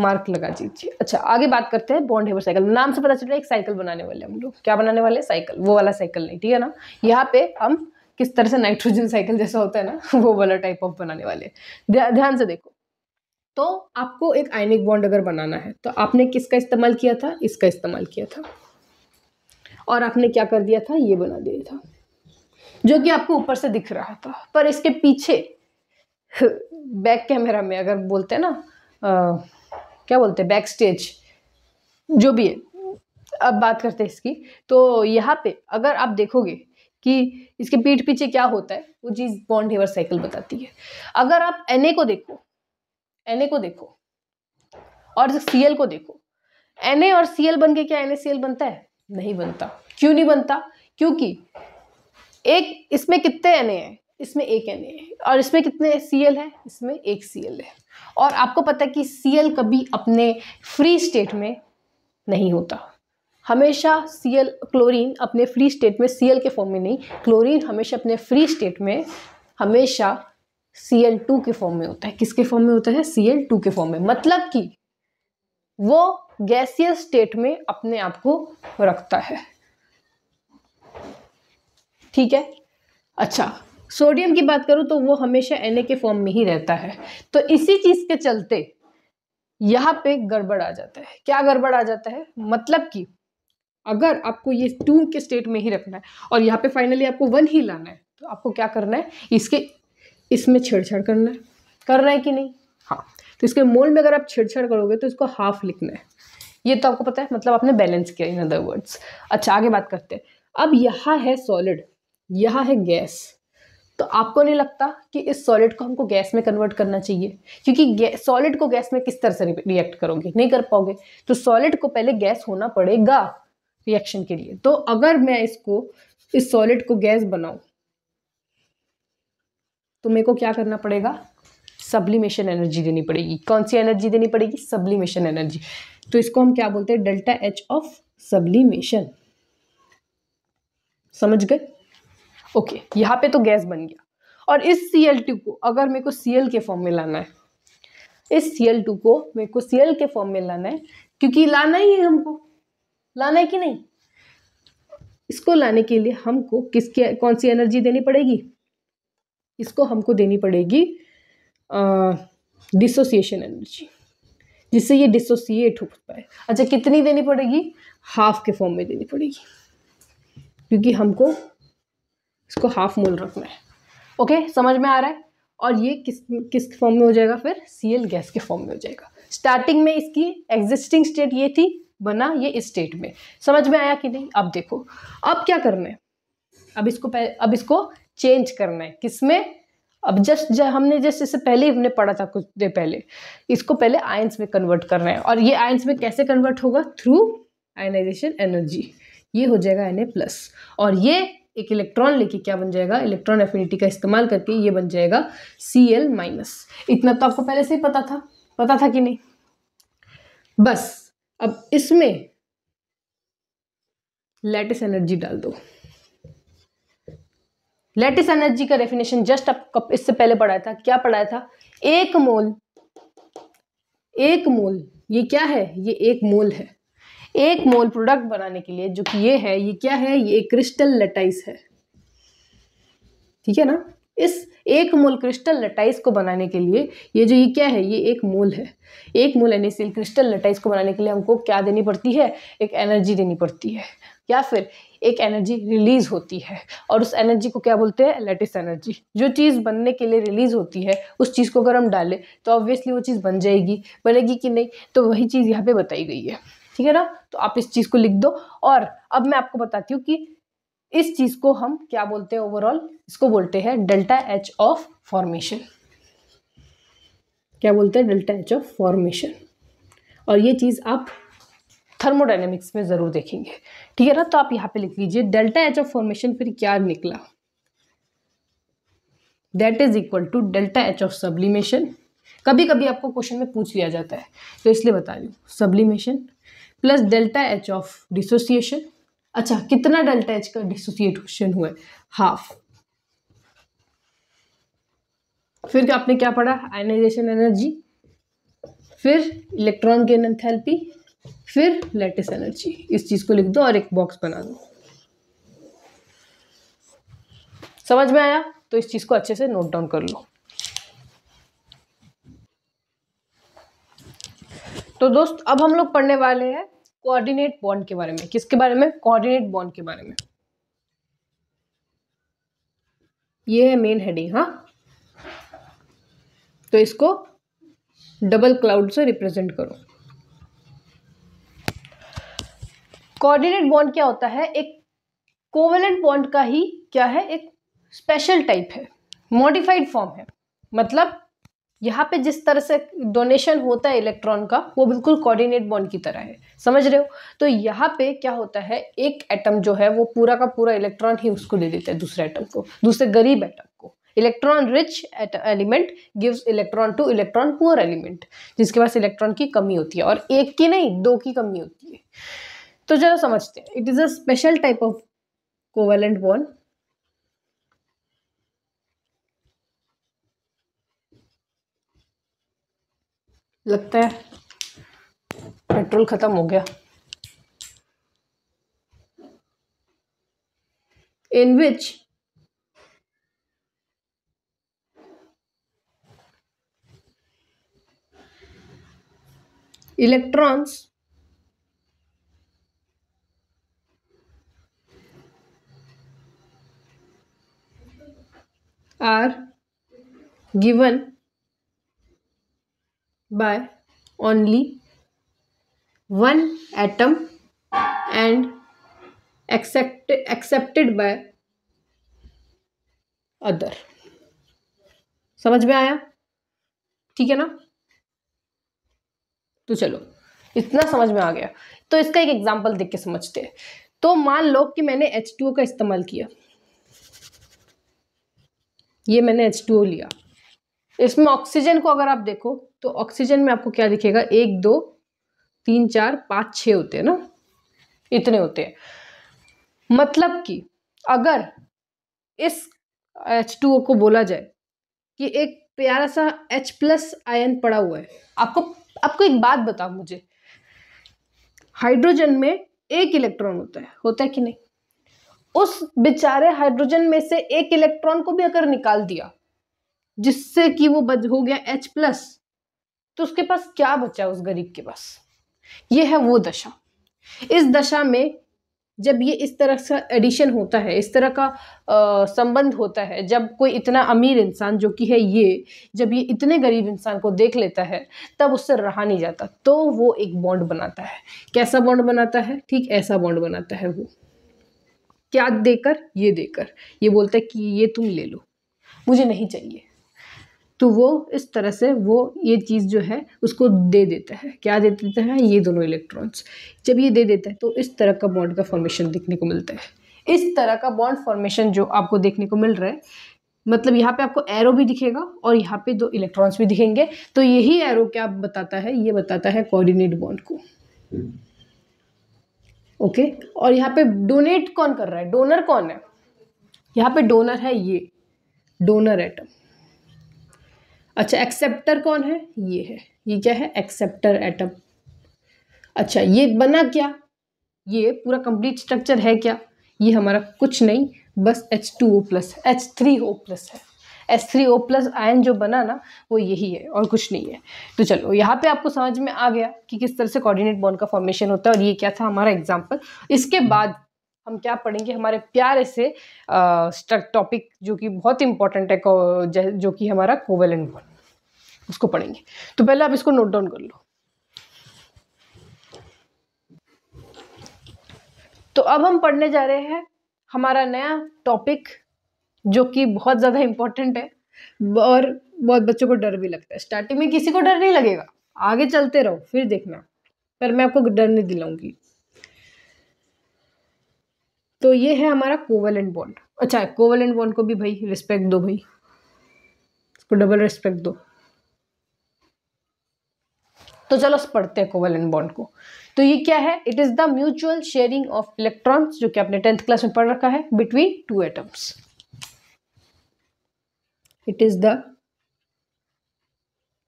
मार्क लगा दीजिए अच्छा आगे बात करते हैं बॉन्ड हेवर साइकिल नाम से पता चल रहा है एक साइकिल बनाने वाले हम लोग क्या बनाने वाले साइकिल वो वाला साइकिल नहीं ठीक है ना यहाँ पे हम किस तरह से नाइट्रोजन साइकिल जैसा होता है ना <laughs> वो वाला टाइप ऑफ बनाने वाले ध्यान से देखो तो आपको एक आयनिक बॉन्ड अगर बनाना है तो आपने किसका इस्तेमाल किया था इसका इस्तेमाल किया था और आपने क्या कर दिया था ये बना दिया था जो कि आपको ऊपर से दिख रहा था पर इसके पीछे बैक <laughs> कैमरा में अगर बोलते हैं ना क्या बोलते हैं बैक स्टेज जो भी है अब बात करते हैं इसकी तो यहाँ पे अगर आप देखोगे कि इसके पीठ पीछे क्या होता है वो चीज़ बॉन्ड हेवर साइकिल बताती है अगर आप एन को देखो एन को देखो और सी को देखो एन और सी बन के क्या एन बनता है नहीं बनता क्यों नहीं बनता क्योंकि एक इसमें कितने एन हैं इसमें एक एन है और इसमें कितने सी है इसमें एक सी है और आपको पता है कि सीएल कभी अपने फ्री स्टेट में नहीं होता हमेशा सीएल क्लोरीन अपने फ्री स्टेट में सीएल के फॉर्म में नहीं क्लोरीन हमेशा अपने फ्री स्टेट में हमेशा सी एल टू के फॉर्म में होता है किसके फॉर्म में होता है सी एल टू के फॉर्म में मतलब कि वो गैसियस स्टेट में अपने आप को रखता है ठीक है अच्छा सोडियम की बात करूँ तो वो हमेशा एन के फॉर्म में ही रहता है तो इसी चीज़ के चलते यहाँ पे गड़बड़ आ जाता है क्या गड़बड़ आ जाता है मतलब कि अगर आपको ये टू के स्टेट में ही रखना है और यहाँ पे फाइनली आपको वन ही लाना है तो आपको क्या करना है इसके इसमें छेड़छाड़ करना है करना है कि नहीं हाँ तो इसके मोल में अगर आप छेड़छाड़ करोगे तो इसको हाफ लिखना है ये तो आपको पता है मतलब आपने बैलेंस किया इन अदर वर्ड्स अच्छा आगे बात करते हैं अब यहाँ है सॉलिड यहाँ है गैस तो आपको नहीं लगता कि इस सॉलिड को हमको गैस में कन्वर्ट करना चाहिए क्योंकि सॉलिड को गैस में किस तरह से रिएक्ट करोगे नहीं कर पाओगे तो सॉलिड को पहले गैस होना पड़ेगा रिएक्शन के लिए तो अगर मैं इसको इस सॉलिड को गैस बनाऊं तो मेरे को क्या करना पड़ेगा सब्लिमेशन एनर्जी देनी पड़ेगी कौन सी एनर्जी देनी पड़ेगी सब्लिमेशन एनर्जी तो इसको हम क्या बोलते हैं डेल्टा एच ऑफ सब्लिमेशन समझ गए ओके okay, यहाँ पे तो गैस बन गया और इस सी एल टू को अगर मेरे को सी एल के फॉर्म में लाना है इस सी एल टू को मेरे को सी एल के फॉर्म में लाना है क्योंकि लाना ही है हमको लाना है कि नहीं इसको लाने के लिए हमको किसके कौन सी एनर्जी देनी पड़ेगी इसको हमको देनी पड़ेगी डिसोसिएशन एनर्जी जिससे ये डिसोसिएट हो पाए अच्छा कितनी देनी पड़ेगी हाफ के फॉर्म में देनी पड़ेगी क्योंकि हमको इसको हाफ मोल रखना है ओके समझ में आ रहा है और ये किस किस फॉर्म में हो जाएगा फिर सी गैस के फॉर्म में हो जाएगा स्टार्टिंग में इसकी एग्जिस्टिंग स्टेट ये थी बना ये स्टेट में समझ में आया कि नहीं अब देखो अब क्या करना है अब इसको अब इसको चेंज करना है किसमें अब जस्ट जब हमने जस्ट इससे पहले हमने पढ़ा था कुछ देर पहले इसको पहले आयंस में कन्वर्ट करना है और ये आयंस में कैसे कन्वर्ट होगा थ्रू आयनाइजेशन एनर्जी ये हो जाएगा एन ए प्लस और ये एक इलेक्ट्रॉन लेके क्या बन जाएगा इलेक्ट्रॉन एफिनिटी का इस्तेमाल करके ये बन जाएगा सी एल माइनस इतना तो आपको पहले से ही पता था पता था कि नहीं बस अब इसमें लेटिस एनर्जी डाल दो लेटिस एनर्जी का डेफिनेशन जस्ट आपको इससे पहले पढ़ाया था क्या पढ़ाया था एक मोल एक मोल ये क्या है ये एक मोल है एक मोल प्रोडक्ट बनाने के लिए जो कि ये है ये क्या है ये क्रिस्टल लटाइस है ठीक है ना इस एक मोल क्रिस्टल लटाइस को बनाने के लिए ये जो ये क्या है ये एक मोल है एक मोल यानी क्रिस्टल लटाइस को बनाने के लिए हमको क्या देनी पड़ती है एक एनर्जी देनी पड़ती है या फिर एक एनर्जी रिलीज होती है और उस एनर्जी को क्या बोलते हैं लेटेस्ट एनर्जी जो चीज़ बनने के लिए रिलीज होती है उस चीज़ को अगर हम डालें तो ऑब्वियसली वो चीज़ बन जाएगी बनेगी कि नहीं तो वही चीज़ यहाँ पे बताई गई है ठीक है ना तो आप इस चीज़ को लिख दो और अब मैं आपको बताती हूँ कि इस चीज़ को हम क्या बोलते हैं ओवरऑल इसको बोलते हैं डेल्टा एच ऑफ फॉर्मेशन क्या बोलते हैं डेल्टा एच ऑफ फॉर्मेशन और ये चीज़ आप थर्मोडाइनमिक्स में ज़रूर देखेंगे ठीक है ना तो आप यहाँ पे लिख लीजिए डेल्टा एच ऑफ फॉर्मेशन फिर क्या निकला that is equal to delta H of sublimation कभी कभी आपको क्वेश्चन में पूछ लिया जाता है तो इसलिए बता रही हूँ sublimation plus delta H of dissociation अच्छा कितना डेल्टा एच का डिसोसिएशन हुआ है हाफ फिर आपने क्या पढ़ा आयनाइजेशन एनर्जी फिर इलेक्ट्रॉन गेन एनथेल्पी फिर लेटेस्ट एनर्जी इस चीज़ को लिख दो और एक बॉक्स बना दो समझ में आया तो इस चीज़ को अच्छे से नोट डाउन कर लो तो दोस्त अब हम लोग पढ़ने वाले हैं कोऑर्डिनेट बॉन्ड के बारे में किसके बारे में कोऑर्डिनेट बॉन्ड के बारे में ये है मेन हेडिंग हाँ तो इसको डबल क्लाउड से रिप्रेजेंट करो कोऑर्डिनेट बॉन्ड क्या होता है एक कोवेलेंट बॉन्ड का ही क्या है एक स्पेशल टाइप है मॉडिफाइड फॉर्म है मतलब यहाँ पे जिस तरह से डोनेशन होता है इलेक्ट्रॉन का वो बिल्कुल कोऑर्डिनेट बॉन्ड की तरह है समझ रहे हो तो यहाँ पे क्या होता है एक एटम जो है वो पूरा का पूरा इलेक्ट्रॉन ही उसको ले लेता है दूसरे एटम को दूसरे गरीब एटम को electron rich element gives electron to electron poor element जिसके पास इलेक्ट्रॉन की कमी होती है और एक की नहीं दो की कमी होती है तो जरा समझते हैं it is a special type of covalent bond लगता है पेट्रोल ख़त्म हो गया in which electrons are given by only one atom and accept, accepted by other समझ में आया ठीक है ना तो चलो इतना समझ में आ गया तो इसका एक एग्जाम्पल देख के समझते हैं तो मान लो कि मैंने एच टू का इस्तेमाल किया ये मैंने एच टू लिया इसमें ऑक्सीजन को अगर आप देखो तो ऑक्सीजन में आपको क्या दिखेगा एक दो तीन चार पाँच छः होते हैं ना इतने होते हैं मतलब कि अगर इस एच टू को बोला जाए कि एक प्यारा सा H प्लस आयन पड़ा हुआ है आपको आपको एक बात बताओ मुझे हाइड्रोजन में एक इलेक्ट्रॉन होता है होता है कि नहीं उस बेचारे हाइड्रोजन में से एक इलेक्ट्रॉन को भी अगर निकाल दिया जिससे कि वो बद हो गया H प्लस तो उसके पास क्या बचा उस गरीब के पास ये है वो दशा इस दशा में जब ये इस तरह का एडिशन होता है इस तरह का आ, संबंध होता है जब कोई इतना अमीर इंसान जो कि है ये जब ये इतने गरीब इंसान को देख लेता है तब उससे रहा नहीं जाता तो वो एक बॉन्ड बनाता है कैसा बॉन्ड बनाता है ठीक ऐसा बॉन्ड बनाता है वो क्या देकर ये देकर ये बोलता है कि ये तुम ले लो मुझे नहीं चाहिए तो वो इस तरह से वो ये चीज़ जो है उसको दे देता है क्या दे देता है ये दोनों इलेक्ट्रॉन्स जब ये दे देता है तो इस तरह का बॉन्ड का फॉर्मेशन देखने को मिलता है इस तरह का बॉन्ड फॉर्मेशन जो आपको देखने को मिल रहा है मतलब यहाँ पे आपको एरो भी दिखेगा और यहाँ पे दो इलेक्ट्रॉन्स भी दिखेंगे तो यही एरो क्या बताता है ये बताता है कोऑर्डिनेट बॉन्ड को ओके और यहाँ पे डोनेट कौन कर रहा है डोनर कौन है यहाँ पे डोनर है ये डोनर एटम अच्छा एक्सेप्टर कौन है ये है ये क्या है एक्सेप्टर एटम अच्छा ये बना क्या ये पूरा कंप्लीट स्ट्रक्चर है क्या ये हमारा कुछ नहीं बस H two O plus H three O plus है H three O plus ion जो बना ना वो यही है और कुछ नहीं है तो चलो यहाँ पे आपको समझ में आ गया कि किस तरह से कोऑर्डिनेट बॉन्ड का फॉर्मेशन होता है और ये क्या था हमारा एग्जाम्पल इसके बाद हम क्या पढ़ेंगे हमारे प्यारे से टॉपिक जो कि बहुत इंपॉर्टेंट है जो कि हमारा कोवेलेंट वन उसको पढ़ेंगे तो पहले आप इसको नोट डाउन कर लो तो अब हम पढ़ने जा रहे हैं हमारा नया टॉपिक जो कि बहुत ज़्यादा इम्पोर्टेंट है और बहुत बच्चों को डर भी लगता है स्टार्टिंग में किसी को डर नहीं लगेगा आगे चलते रहो फिर देखना पर मैं आपको डर नहीं दिलाऊंगी तो ये है हमारा कोवलेंट बॉन्ड अच्छा कोवलेंट बॉन्ड को भी भाई रिस्पेक्ट दो भाई इसको डबल रिस्पेक्ट दो तो चलो पढ़ते हैं कोवलेंट बॉन्ड को तो ये क्या है it is the mutual sharing of electrons जो कि आपने टेंथ क्लास में पढ़ रखा है between two atoms it is the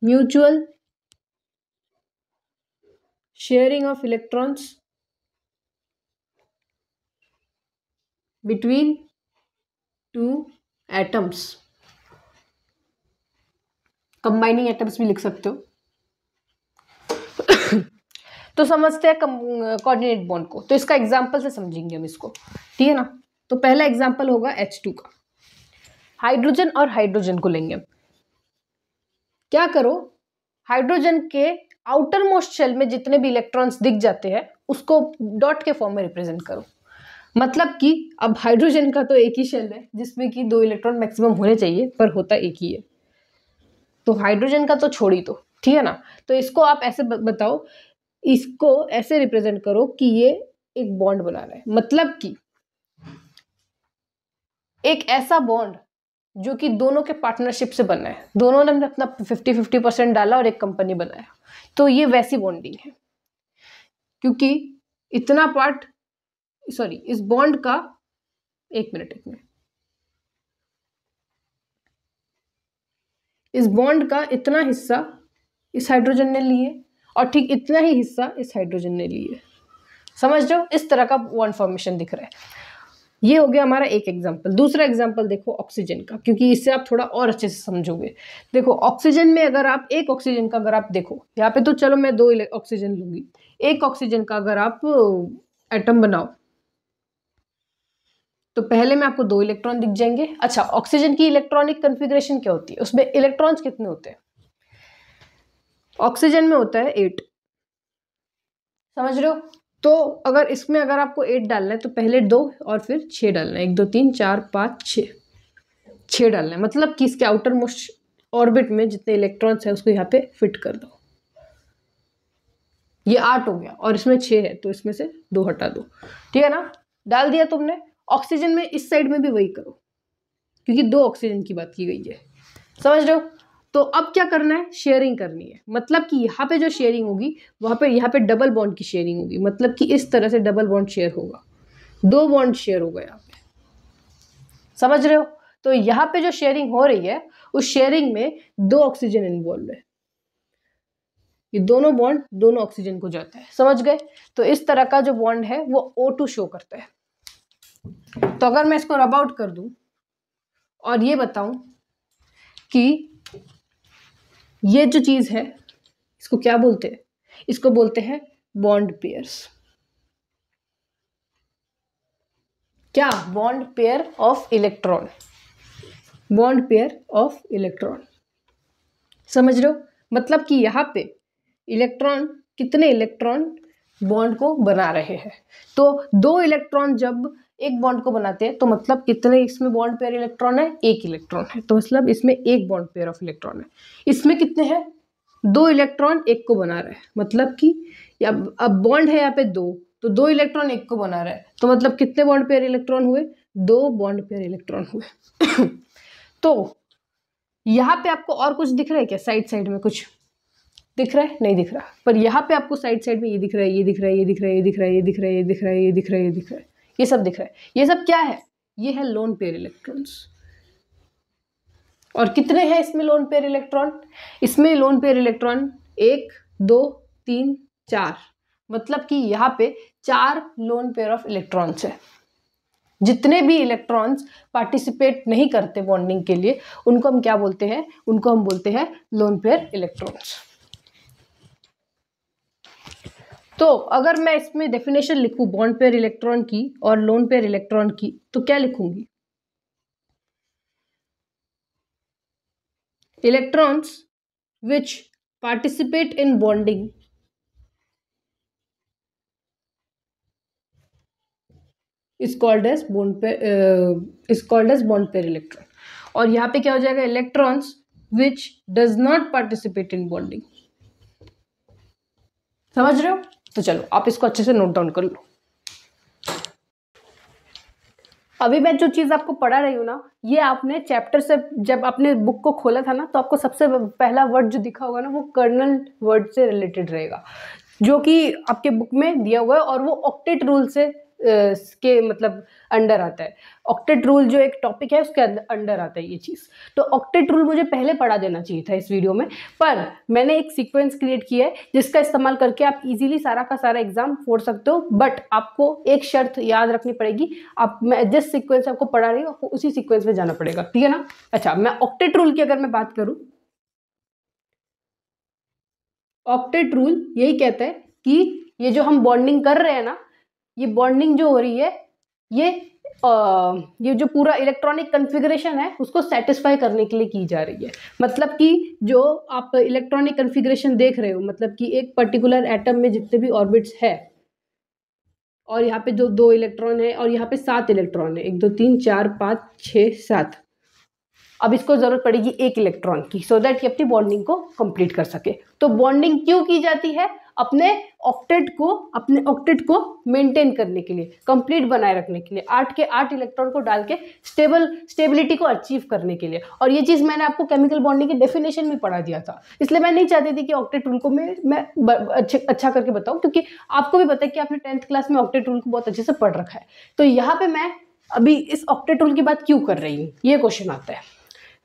mutual sharing of electrons between two atoms combining atoms भी लिख सकते हो <coughs> तो समझते हैं कोऑर्डिनेट बॉन्ड को तो इसका एग्जांपल से समझेंगे हम इसको ठीक है ना तो पहला एग्जांपल होगा एच टू का हाइड्रोजन और हाइड्रोजन को लेंगे क्या करो हाइड्रोजन के आउटर मोस्ट शेल में जितने भी इलेक्ट्रॉन्स दिख जाते हैं उसको डॉट के फॉर्म में रिप्रेजेंट करो मतलब कि अब हाइड्रोजन का तो एक ही शेल है जिसमें कि दो इलेक्ट्रॉन मैक्सिमम होने चाहिए पर होता एक ही है तो हाइड्रोजन का तो छोड़ ही तो ठीक है ना तो इसको आप ऐसे बताओ इसको ऐसे रिप्रेजेंट करो कि ये एक बॉन्ड बना रहा है मतलब कि एक ऐसा बॉन्ड जो कि दोनों के पार्टनरशिप से बना है दोनों ने अपना फिफ्टी फिफ्टी परसेंट डाला और एक कंपनी बनाया तो ये वैसी बॉन्डिंग है क्योंकि इतना पार्ट सॉरी इस बॉन्ड का एक मिनट एक मिनट इस बॉन्ड का इतना हिस्सा इस हाइड्रोजन ने लिए और ठीक इतना ही हिस्सा इस हाइड्रोजन ने लिए समझ जाओ इस तरह का वन फॉर्मेशन दिख रहा है ये हो गया हमारा एक एग्जाम्पल दूसरा एग्जाम्पल देखो ऑक्सीजन का क्योंकि इससे आप थोड़ा और अच्छे से समझोगे देखो ऑक्सीजन में अगर आप एक ऑक्सीजन का अगर आप देखो यहाँ पे तो चलो मैं दो ऑक्सीजन लूंगी एक ऑक्सीजन का अगर आप एटम बनाओ तो पहले में आपको दो इलेक्ट्रॉन दिख जाएंगे अच्छा ऑक्सीजन की इलेक्ट्रॉनिक कन्फिग्रेशन क्या होती है उसमें इलेक्ट्रॉन्स कितने होते हैं ऑक्सीजन में होता है एट समझ रहे हो तो अगर इसमें अगर आपको एट डालना है तो पहले दो और फिर छः डालना है एक दो तीन चार पाँच छ छः डालना है मतलब कि इसके आउटर मोस्ट ऑर्बिट में जितने इलेक्ट्रॉन्स हैं उसको यहाँ पे फिट कर दो ये आठ हो गया और इसमें छः है तो इसमें से दो हटा दो ठीक है ना डाल दिया तुमने ऑक्सीजन में इस साइड में भी वही करो क्योंकि दो ऑक्सीजन की बात की गई है समझ लो तो अब क्या करना है शेयरिंग करनी है मतलब कि यहाँ पे जो शेयरिंग होगी वहाँ पे यहाँ पे डबल बॉन्ड की शेयरिंग होगी मतलब कि इस तरह से डबल बॉन्ड शेयर होगा दो बॉन्ड शेयर हो यहाँ पे समझ रहे हो तो यहाँ पे जो शेयरिंग हो रही है उस शेयरिंग में दो ऑक्सीजन इन्वॉल्व है ये दोनों बॉन्ड दोनों ऑक्सीजन को जाता है समझ गए तो इस तरह का जो बॉन्ड है वो ओ टू शो करता है तो अगर मैं इसको रब आउट कर दूं और ये बताऊं कि ये जो चीज़ है इसको क्या बोलते हैं इसको बोलते हैं बॉन्ड पेयर्स क्या bond pair of electron bond pair of electron समझ रहे हो मतलब कि यहाँ पे इलेक्ट्रॉन कितने इलेक्ट्रॉन बॉन्ड को बना रहे हैं तो दो इलेक्ट्रॉन जब एक बॉन्ड को बनाते हैं तो मतलब कितने इसमें बॉन्ड पेयर इलेक्ट्रॉन है एक इलेक्ट्रॉन है तो मतलब इसमें एक बॉन्ड पेयर ऑफ इलेक्ट्रॉन है इसमें कितने हैं दो इलेक्ट्रॉन एक को बना रहा है मतलब कि अब अब बॉन्ड है यहाँ पे दो तो दो इलेक्ट्रॉन एक को बना रहा है तो मतलब कितने बॉन्ड पेयर इलेक्ट्रॉन हुए दो बॉन्ड पेयर इलेक्ट्रॉन हुए तो यहाँ पे आपको और कुछ दिख रहा है क्या साइड साइड में कुछ दिख रहा है नहीं दिख रहा पर यहाँ पे आपको साइड साइड में ये दिख रहा है ये दिख रहा है ये दिख रहा है ये दिख रहा है ये दिख रहा है ये दिख रहा है ये दिख रहा है ये दिख रहा है ये सब दिख रहा है ये सब क्या है ये है लोन पेयर इलेक्ट्रॉन्स और कितने हैं इसमें लोन पेयर इलेक्ट्रॉन इसमें लोन पेयर इलेक्ट्रॉन एक दो तीन चार मतलब कि यहाँ पे चार लोन पेयर ऑफ इलेक्ट्रॉन्स है जितने भी इलेक्ट्रॉन्स पार्टिसिपेट नहीं करते बॉन्डिंग के लिए उनको हम क्या बोलते हैं उनको हम बोलते हैं लोन पेयर इलेक्ट्रॉन्स तो अगर मैं इसमें डेफिनेशन लिखूं बॉन्ड पेयर इलेक्ट्रॉन की और लोन पेयर इलेक्ट्रॉन की तो क्या लिखूंगी electrons which participate in bonding is called as bond pair uh, called called bond pair electron और यहां पे क्या हो जाएगा electrons which does not participate in bonding समझ रहे हो तो चलो आप इसको अच्छे से नोट डाउन कर लो अभी मैं जो चीज़ आपको पढ़ा रही हूँ ना ये आपने चैप्टर से जब आपने बुक को खोला था ना तो आपको सबसे पहला वर्ड जो दिखा होगा ना वो कर्नल वर्ड से रिलेटेड रहेगा जो कि आपके बुक में दिया हुआ है और वो ऑक्टेट रूल से के मतलब अंडर आता है ऑक्टेट रूल जो एक टॉपिक है उसके अंडर आता है ये चीज़ तो ऑक्टेट रूल मुझे पहले पढ़ा देना चाहिए था इस वीडियो में पर मैंने एक सीक्वेंस क्रिएट किया है जिसका इस्तेमाल करके आप इजीली सारा का सारा एग्जाम फोड़ सकते हो बट आपको एक शर्त याद रखनी पड़ेगी आप मैं जिस सिक्वेंस आपको पढ़ा रही हूँ आपको उसी सिक्वेंस में जाना पड़ेगा ठीक है ना अच्छा मैं ऑक्टेट रूल की अगर मैं बात करूँ ऑक्टेट रूल यही कहता है कि ये जो हम बॉन्डिंग कर रहे हैं ना ये बॉन्डिंग जो हो रही है ये आ, ये जो पूरा इलेक्ट्रॉनिक कन्फिग्रेशन है उसको सेटिस्फाई करने के लिए की जा रही है मतलब कि जो आप इलेक्ट्रॉनिक कन्फिग्रेशन देख रहे हो मतलब कि एक पर्टिकुलर एटम में जितने भी ऑर्बिट्स है और यहाँ पे जो दो इलेक्ट्रॉन है और यहाँ पे सात इलेक्ट्रॉन है एक दो तीन चार पाँच छः सात अब इसको ज़रूरत पड़ेगी एक इलेक्ट्रॉन की सो so दैट ये अपनी बॉन्डिंग को कंप्लीट कर सके तो बॉन्डिंग क्यों की जाती है अपने ऑक्टेट को अपने ऑक्टेट को मेंटेन करने के लिए कंप्लीट बनाए रखने के लिए आठ के आठ इलेक्ट्रॉन को डाल के स्टेबल स्टेबिलिटी को अचीव करने के लिए और ये चीज़ मैंने आपको केमिकल बॉन्डिंग के डेफिनेशन में पढ़ा दिया था इसलिए मैं नहीं चाहती थी कि ऑक्टेट रूल को मैं मैं अच्छा करके बताऊँ क्योंकि आपको भी पता है कि आपने टेंथ क्लास में ऑक्टेट रूल को बहुत अच्छे से पढ़ रखा है तो यहाँ पर मैं अभी इस ऑक्टेट रूल की बात क्यों कर रही हूँ ये क्वेश्चन आता है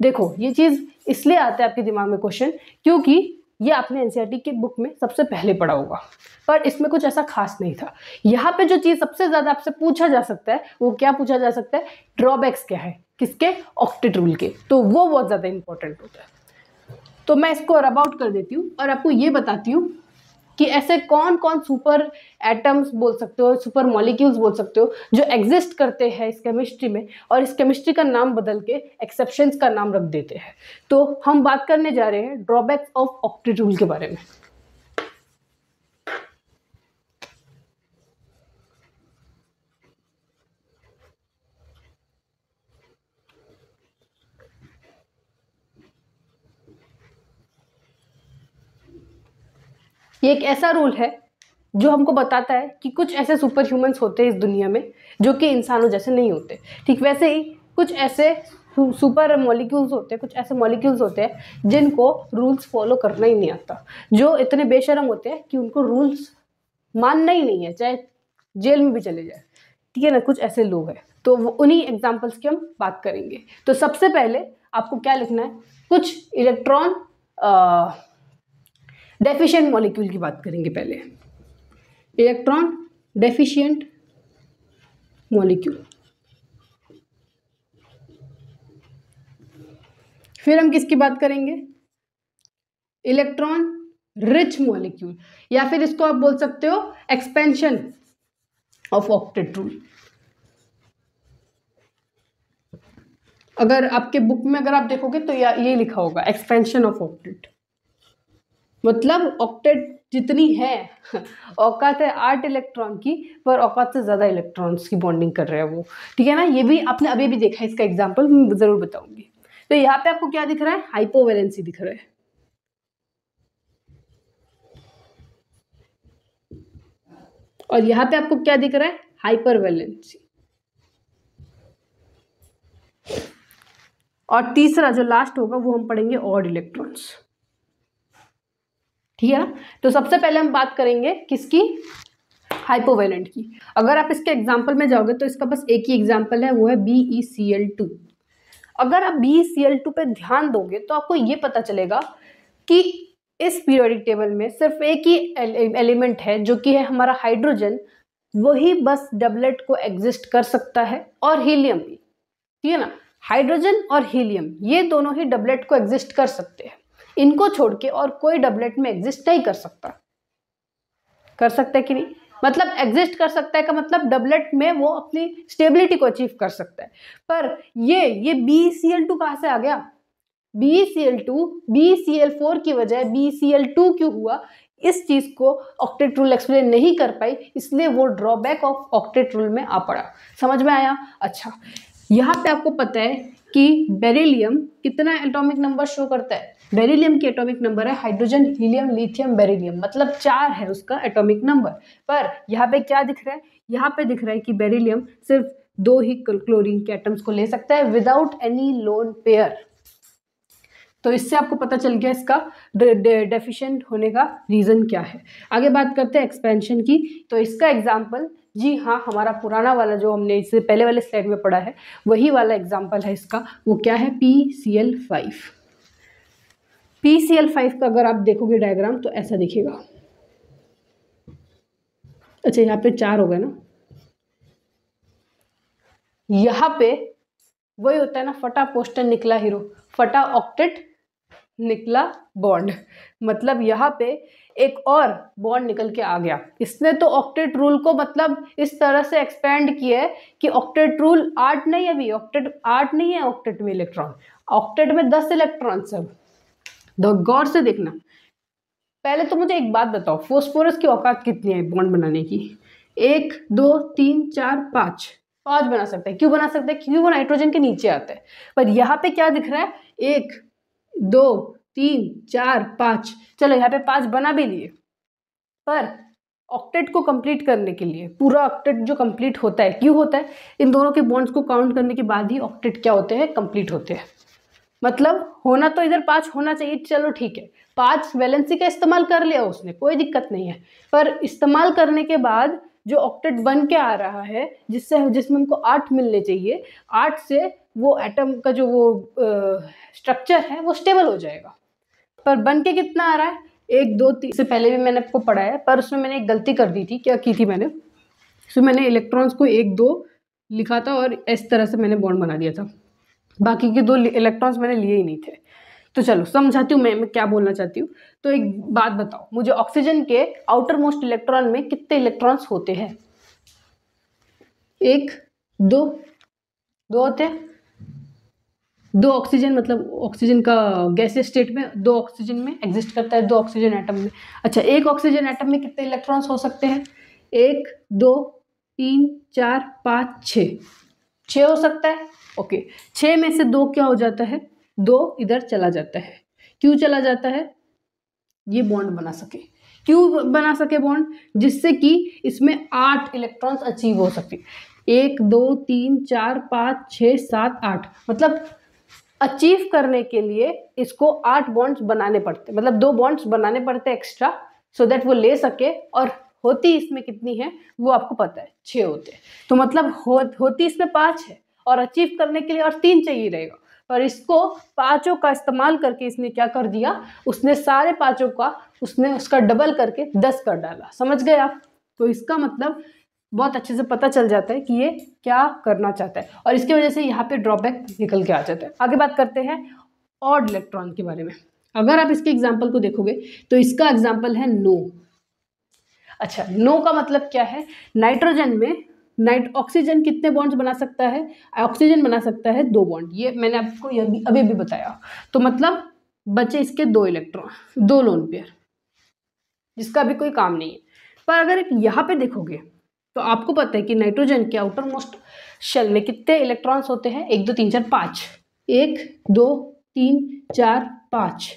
देखो ये चीज़ इसलिए आता है आपके दिमाग में क्वेश्चन क्योंकि ये आपने एन e के बुक में सबसे पहले पढ़ा होगा पर इसमें कुछ ऐसा खास नहीं था यहाँ पे जो चीज़ सबसे ज़्यादा आपसे पूछा जा सकता है वो क्या पूछा जा सकता है ड्रॉबैक्स क्या है किसके ऑक्टेट रूल के तो वो बहुत ज़्यादा इंपॉर्टेंट होता है तो मैं इसको रब आउट कर देती हूँ और आपको ये बताती हूँ कि ऐसे कौन कौन सुपर एटम्स बोल सकते हो सुपर मॉलिक्यूल्स बोल सकते हो जो एग्जिस्ट करते हैं इस केमिस्ट्री में और इस केमिस्ट्री का नाम बदल के एक्सेप्शंस का नाम रख देते हैं तो हम बात करने जा रहे हैं ड्रॉबैक्स ऑफ ऑक्टीट्यूल के बारे में ये एक ऐसा रूल है जो हमको बताता है कि कुछ ऐसे सुपर ह्यूमन्स होते हैं इस दुनिया में जो कि इंसानों जैसे नहीं होते ठीक वैसे ही कुछ ऐसे सुपर मॉलिक्यूल्स होते हैं कुछ ऐसे मॉलिक्यूल्स होते हैं जिनको रूल्स फॉलो करना ही नहीं आता जो इतने बेशरम होते हैं कि उनको रूल्स मानना ही नहीं है चाहे जेल में भी चले जाए ठीक है ना कुछ ऐसे लोग हैं तो वो उन्हीं एग्जाम्पल्स की हम बात करेंगे तो सबसे पहले आपको क्या लिखना है कुछ इलेक्ट्रॉन डेफिशिएंट मॉलिक्यूल की बात करेंगे पहले इलेक्ट्रॉन डेफिशिएंट मॉलिक्यूल फिर हम किसकी बात करेंगे इलेक्ट्रॉन रिच मॉलिक्यूल या फिर इसको आप बोल सकते हो एक्सपेंशन ऑफ ऑक्टेट रूल अगर आपके बुक में अगर आप देखोगे तो या ये लिखा होगा एक्सपेंशन ऑफ ऑक्टेट मतलब ऑक्टेट जितनी है औकात है आठ इलेक्ट्रॉन की पर औकात से ज़्यादा इलेक्ट्रॉन्स की बॉन्डिंग कर रहा है वो ठीक है ना ये भी आपने अभी भी देखा है इसका एग्जाम्पल ज़रूर बताऊंगी तो यहाँ पे आपको क्या दिख रहा है हाइपोवेलेंसी दिख रहा है और यहाँ पे आपको क्या दिख रहा है हाइपरवेलेंसी और तीसरा जो लास्ट होगा वो हम पढ़ेंगे ऑड इलेक्ट्रॉन्स ठीक है तो सबसे पहले हम बात करेंगे किसकी हाइपोवेलेंट की अगर आप इसके एग्जाम्पल में जाओगे तो इसका बस एक ही एग्जाम्पल है वो है B E C L two अगर आप बी सी एल टू पर ध्यान दोगे तो आपको ये पता चलेगा कि इस पीरियोडिक टेबल में सिर्फ एक ही एलिमेंट है जो कि है हमारा हाइड्रोजन वही बस डबलेट को एग्जिस्ट कर सकता है और हीलियम भी ठीक है ना हाइड्रोजन और हीलियम ये दोनों ही डबलेट को एग्जिस्ट कर सकते हैं इनको छोड़ के और कोई डबलेट में एग्जिस्ट नहीं कर सकता कर सकता है कि नहीं मतलब एग्जिस्ट कर सकता है का मतलब डबलेट में वो अपनी स्टेबिलिटी को अचीव कर सकता है पर ये ये बी सी एल टू कहाँ से आ गया B C L two B C L four की वजह बी सी एल टू क्यों हुआ इस चीज़ को ऑक्टेट रूल एक्सप्लेन नहीं कर पाई इसलिए वो ड्रॉबैक ऑफ ऑक्टेट रूल में आ पड़ा समझ में आया अच्छा यहाँ पे आपको पता है कि बेरिलियम कितना एटॉमिक नंबर शो करता है बेरिलियम की एटॉमिक नंबर है हाइड्रोजन हीलियम लिथियम बेरिलियम मतलब चार है उसका एटॉमिक नंबर पर यहाँ पे क्या दिख रहा है यहाँ पे दिख रहा है कि बेरिलियम सिर्फ दो ही क्लोरीन के एटम्स को ले सकता है विदाउट एनी लोन पेयर तो इससे आपको पता चल गया इसका डेफिशिएंट होने का रीज़न क्या है आगे बात करते हैं एक्सपेंशन की तो इसका एग्जाम्पल जी हाँ हमारा पुराना वाला जो हमने इससे पहले वाले स्लाइड में पढ़ा है वही वाला एग्जाम्पल है इसका वो क्या है P C L five P C L five का अगर आप देखोगे डायग्राम तो ऐसा दिखेगा अच्छा यहाँ पे चार हो गए ना यहाँ पे वही होता है ना फटा पोस्टर निकला हीरो फटा ऑक्टेट निकला बॉन्ड मतलब यहाँ पे एक और बॉन्ड निकल के आ गया इसने तो ऑक्टेट रूल को मतलब इस तरह से एक्सपेंड किया है कि ऑक्टेट रूल आठ नहीं है अभी ऑक्टेट आठ नहीं है ऑक्टेट में इलेक्ट्रॉन ऑक्टेट में दस इलेक्ट्रॉन सब दो गौर से देखना पहले तो मुझे एक बात बताओ फोस्फोरस की औकात कितनी है बॉन्ड बनाने की एक दो तीन चार पाँच पाँच बना सकते हैं क्यों बना सकते हैं क्योंकि वो नाइट्रोजन के नीचे आता है पर यहाँ पे क्या दिख रहा है एक दो तीन चार पाँच चलो यहाँ पे पाँच बना भी लिए पर ऑक्टेट को कंप्लीट करने के लिए पूरा ऑक्टेट जो कंप्लीट होता है क्यों होता है इन दोनों के बॉन्ड्स को काउंट करने के बाद ही ऑक्टेट क्या होते हैं कंप्लीट होते हैं मतलब होना तो इधर पाँच होना चाहिए चलो ठीक है पाँच वैलेंसी का इस्तेमाल कर लिया उसने कोई दिक्कत नहीं है पर इस्तेमाल करने के बाद जो ऑक्टेट बन के आ रहा है जिससे जिसमें हमको आठ मिलने चाहिए आठ से वो एटम का जो वो स्ट्रक्चर है वो स्टेबल हो जाएगा पर बन के कितना आ रहा है एक दो तीन से पहले भी मैंने आपको पढ़ा है पर उसमें मैंने एक गलती कर दी थी क्या की थी मैंने उसमें मैंने इलेक्ट्रॉन्स को एक दो लिखा था और इस तरह से मैंने बॉन्ड बना दिया था बाकी के दो इलेक्ट्रॉन्स मैंने लिए ही नहीं थे तो चलो समझाती हूँ मैं मैं क्या बोलना चाहती हूँ तो एक बात बताओ मुझे ऑक्सीजन के आउटर मोस्ट इलेक्ट्रॉन में कितने इलेक्ट्रॉन्स होते हैं एक दो दो होते हैं दो ऑक्सीजन मतलब ऑक्सीजन का गैस स्टेट में दो ऑक्सीजन में एग्जिस्ट करता है दो ऑक्सीजन एटम में अच्छा एक ऑक्सीजन एटम में कितने इलेक्ट्रॉन्स हो सकते हैं एक दो तीन चार पाँच छ हो सकता है ओके छः में से दो क्या हो जाता है दो इधर चला जाता है क्यों चला जाता है ये बॉन्ड बना सके क्यों बना सके बॉन्ड जिससे कि इसमें आठ इलेक्ट्रॉन्स अचीव हो सके एक दो तीन चार पाँच छः सात आठ मतलब अचीव करने के लिए इसको आठ बॉन्ड्स बनाने पड़ते मतलब दो बॉन्ड्स बनाने पड़ते एक्स्ट्रा सो so दैट वो ले सके और होती इसमें कितनी है वो आपको पता है छः होते हैं तो मतलब हो, होती इसमें पाँच है और अचीव करने के लिए और तीन चाहिए रहेगा पर इसको पाँचों का इस्तेमाल करके इसने क्या कर दिया उसने सारे पाँचों का उसने उसका डबल करके दस कर डाला समझ गए आप तो इसका मतलब बहुत अच्छे से पता चल जाता है कि ये क्या करना चाहता है और इसकी वजह से यहाँ पे ड्रॉबैक निकल के आ जाता है आगे बात करते हैं ऑड इलेक्ट्रॉन के बारे में अगर आप इसके एग्जाम्पल को देखोगे तो इसका एग्जाम्पल है नो अच्छा नो का मतलब क्या है नाइट्रोजन में नाइट ऑक्सीजन कितने बॉन्ड्स बना सकता है ऑक्सीजन बना सकता है दो बॉन्ड ये मैंने आपको ये अभी अभी भी बताया तो मतलब बचे इसके दो इलेक्ट्रॉन दो लोन पेयर जिसका भी कोई काम नहीं है पर अगर एक यहाँ पे देखोगे तो आपको पता है कि नाइट्रोजन के आउटर मोस्ट शेल में कितने इलेक्ट्रॉन्स होते हैं एक दो तीन चार पाँच एक दो तीन चार पाँच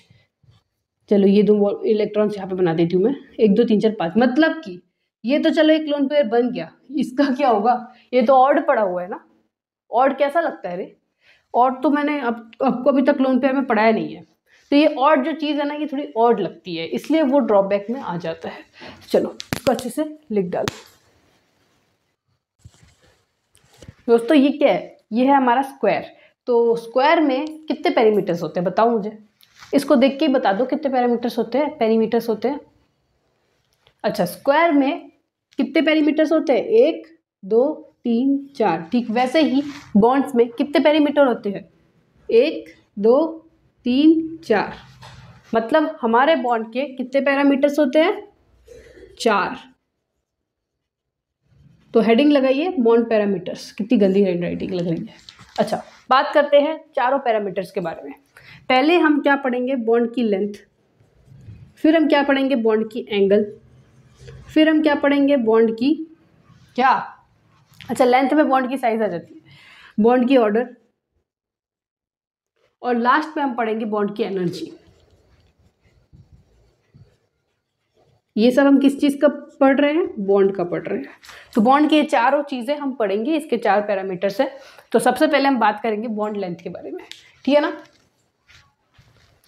चलो ये दो इलेक्ट्रॉन्स यहाँ पे बना देती हूँ मैं एक दो तीन चार पाँच मतलब कि ये तो चलो एक लोन पेयर बन गया इसका क्या होगा ये तो ऑर्ड पड़ा हुआ है ना ऑर्ड कैसा लगता है रे ऑर्ड तो मैंने अब आपको अभी तक लोन पेयर में पढ़ाया नहीं है तो ये ऑड जो चीज़ है ना ये थोड़ी ऑड लगती है इसलिए वो ड्रॉबैक में आ जाता है चलो इसको अच्छे से लिख डाल दोस्तों ये क्या है ये है हमारा स्क्वायर तो स्क्वायर में कितने पैरामीटर्स होते हैं बताओ मुझे इसको देख के ही बता दो कितने पैरामीटर्स होते हैं पैरीमीटर्स होते हैं अच्छा स्क्वायर में कितने पेरीमीटर्स होते हैं एक दो तीन चार ठीक वैसे ही बॉन्ड्स में कितने पेरीमीटर होते हैं एक दो तीन चार मतलब हमारे बॉन्ड के कितने पैरामीटर्स होते हैं चार तो हेडिंग लगाइए बॉन्ड पैरामीटर्स कितनी गंदी हैंड राइटिंग लग रही है अच्छा बात करते हैं चारों पैरामीटर्स के बारे में पहले हम क्या पढ़ेंगे बॉन्ड की लेंथ फिर हम क्या पढ़ेंगे बॉन्ड की एंगल फिर हम क्या पढ़ेंगे बॉन्ड की क्या अच्छा लेंथ में बॉन्ड की साइज आ जाती है बॉन्ड की ऑर्डर और लास्ट में हम पढ़ेंगे बॉन्ड की एनर्जी ये सब हम किस चीज़ का पढ़ रहे हैं बॉन्ड का पढ़ रहे हैं तो बॉन्ड की ये चारों चीज़ें हम पढ़ेंगे इसके चार पैरामीटर्स हैं तो सबसे पहले हम बात करेंगे बॉन्ड लेंथ के बारे में ठीक है ना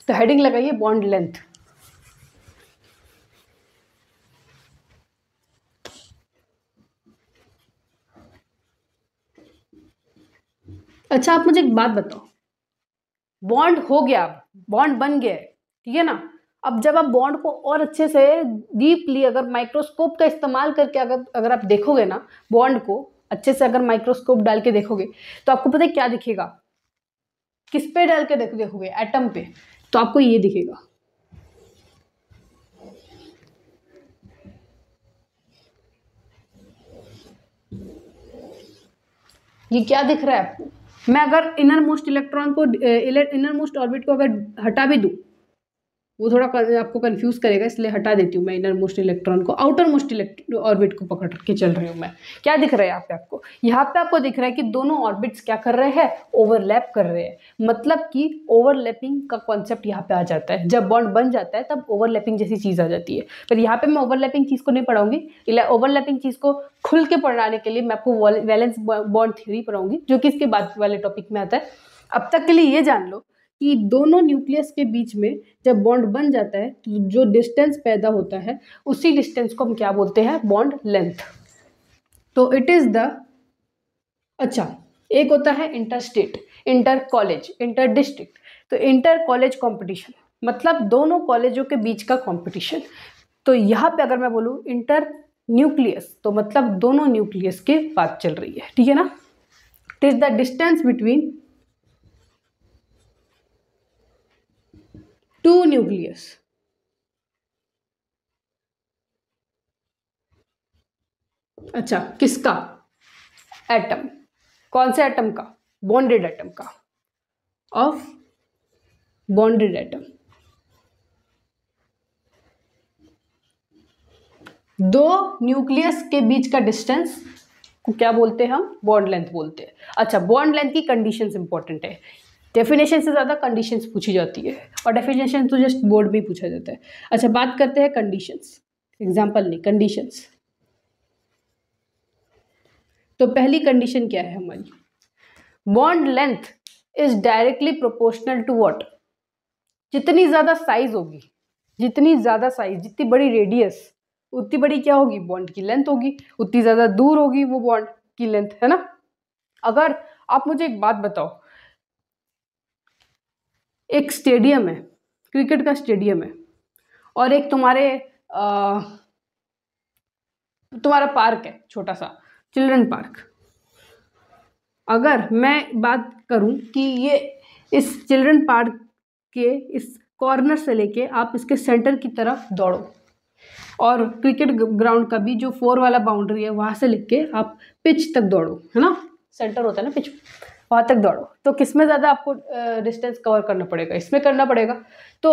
तो हेडिंग लगाइए बॉन्ड लेंथ अच्छा आप मुझे एक बात बताओ बॉन्ड हो गया बॉन्ड बन गया ठीक है ना अब जब आप बॉन्ड को और अच्छे से डीपली अगर माइक्रोस्कोप का इस्तेमाल करके अगर अगर आप देखोगे ना बॉन्ड को अच्छे से अगर माइक्रोस्कोप डाल के देखोगे तो आपको पता है क्या दिखेगा किस पे डाल के देखोगे एटम पे तो आपको ये दिखेगा ये क्या दिख रहा है आपको मैं अगर इनर मोस्ट इलेक्ट्रॉन को इनर मोस्ट ऑर्बिट को अगर हटा भी दूँ वो थोड़ा आपको कन्फ्यूज़ करेगा इसलिए हटा देती हूँ मैं इनर मोस्ट इलेक्ट्रॉन को आउटर मोस्ट ऑर्बिट को पकड़ के चल रही हूँ मैं क्या दिख रहा है यहाँ पे आपको यहाँ पे आपको दिख रहा है कि दोनों ऑर्बिट्स क्या कर रहे हैं ओवरलैप कर रहे हैं मतलब कि ओवरलैपिंग का कॉन्सेप्ट यहाँ पे आ जाता है जब बॉन्ड बन जाता है तब ओवरलैपिंग जैसी चीज़ आ जाती है पर यहाँ पर मैं ओवरलैपिंग चीज़ को नहीं पढ़ाऊंगी ओवरलैपिंग चीज़ को खुल के पढ़ाने के लिए मैं आपको वैलेंस बॉन्ड थ्योरी पढ़ाऊंगी जो कि इसके बाद वाले टॉपिक में आता है अब तक के लिए ये जान लो कि दोनों न्यूक्लियस के बीच में जब बॉन्ड बन जाता है तो जो डिस्टेंस पैदा होता है उसी डिस्टेंस को हम क्या बोलते हैं बॉन्ड लेंथ तो इट इज़ द अच्छा एक होता है inter state inter college inter district तो इंटर कॉलेज कंपटीशन मतलब दोनों कॉलेजों के बीच का कंपटीशन तो यहाँ पे अगर मैं बोलूँ इंटर न्यूक्लियस तो मतलब दोनों न्यूक्लियस की बात चल रही है ठीक है ना it is the distance between two nucleus अच्छा किसका एटम कौन से एटम का बॉन्डेड एटम का ऑफ बॉन्डेड एटम दो न्यूक्लियस के बीच का डिस्टेंस को क्या बोलते हैं हम बॉन्ड लेंथ बोलते हैं अच्छा बॉन्ड लेंथ की कंडीशंस इंपॉर्टेंट है डेफिनेशन से ज़्यादा कंडीशन पूछी जाती है और डेफिनेशन तो जस्ट बोर्ड में ही पूछा जाता है अच्छा बात करते हैं कंडीशंस एग्जाम्पल नहीं कंडीशंस तो पहली कंडीशन क्या है हमारी bond length is directly proportional to what जितनी ज़्यादा साइज होगी जितनी ज़्यादा साइज जितनी बड़ी रेडियस उतनी बड़ी क्या होगी बॉन्ड की लेंथ होगी उतनी ज़्यादा दूर होगी वो बॉन्ड की लेंथ है ना अगर आप मुझे एक बात बताओ एक स्टेडियम है क्रिकेट का स्टेडियम है और एक तुम्हारे आ, तुम्हारा पार्क है छोटा सा चिल्ड्रन पार्क अगर मैं बात करूं कि ये इस चिल्ड्रन पार्क के इस कॉर्नर से लेके आप इसके सेंटर की तरफ दौड़ो और क्रिकेट ग्राउंड का भी जो फोर वाला बाउंड्री है वहाँ से लिख के आप पिच तक दौड़ो है ना सेंटर होता है ना पिच वहाँ तक दौड़ो तो किस में ज़्यादा आपको डिस्टेंस कवर करना पड़ेगा इसमें करना पड़ेगा तो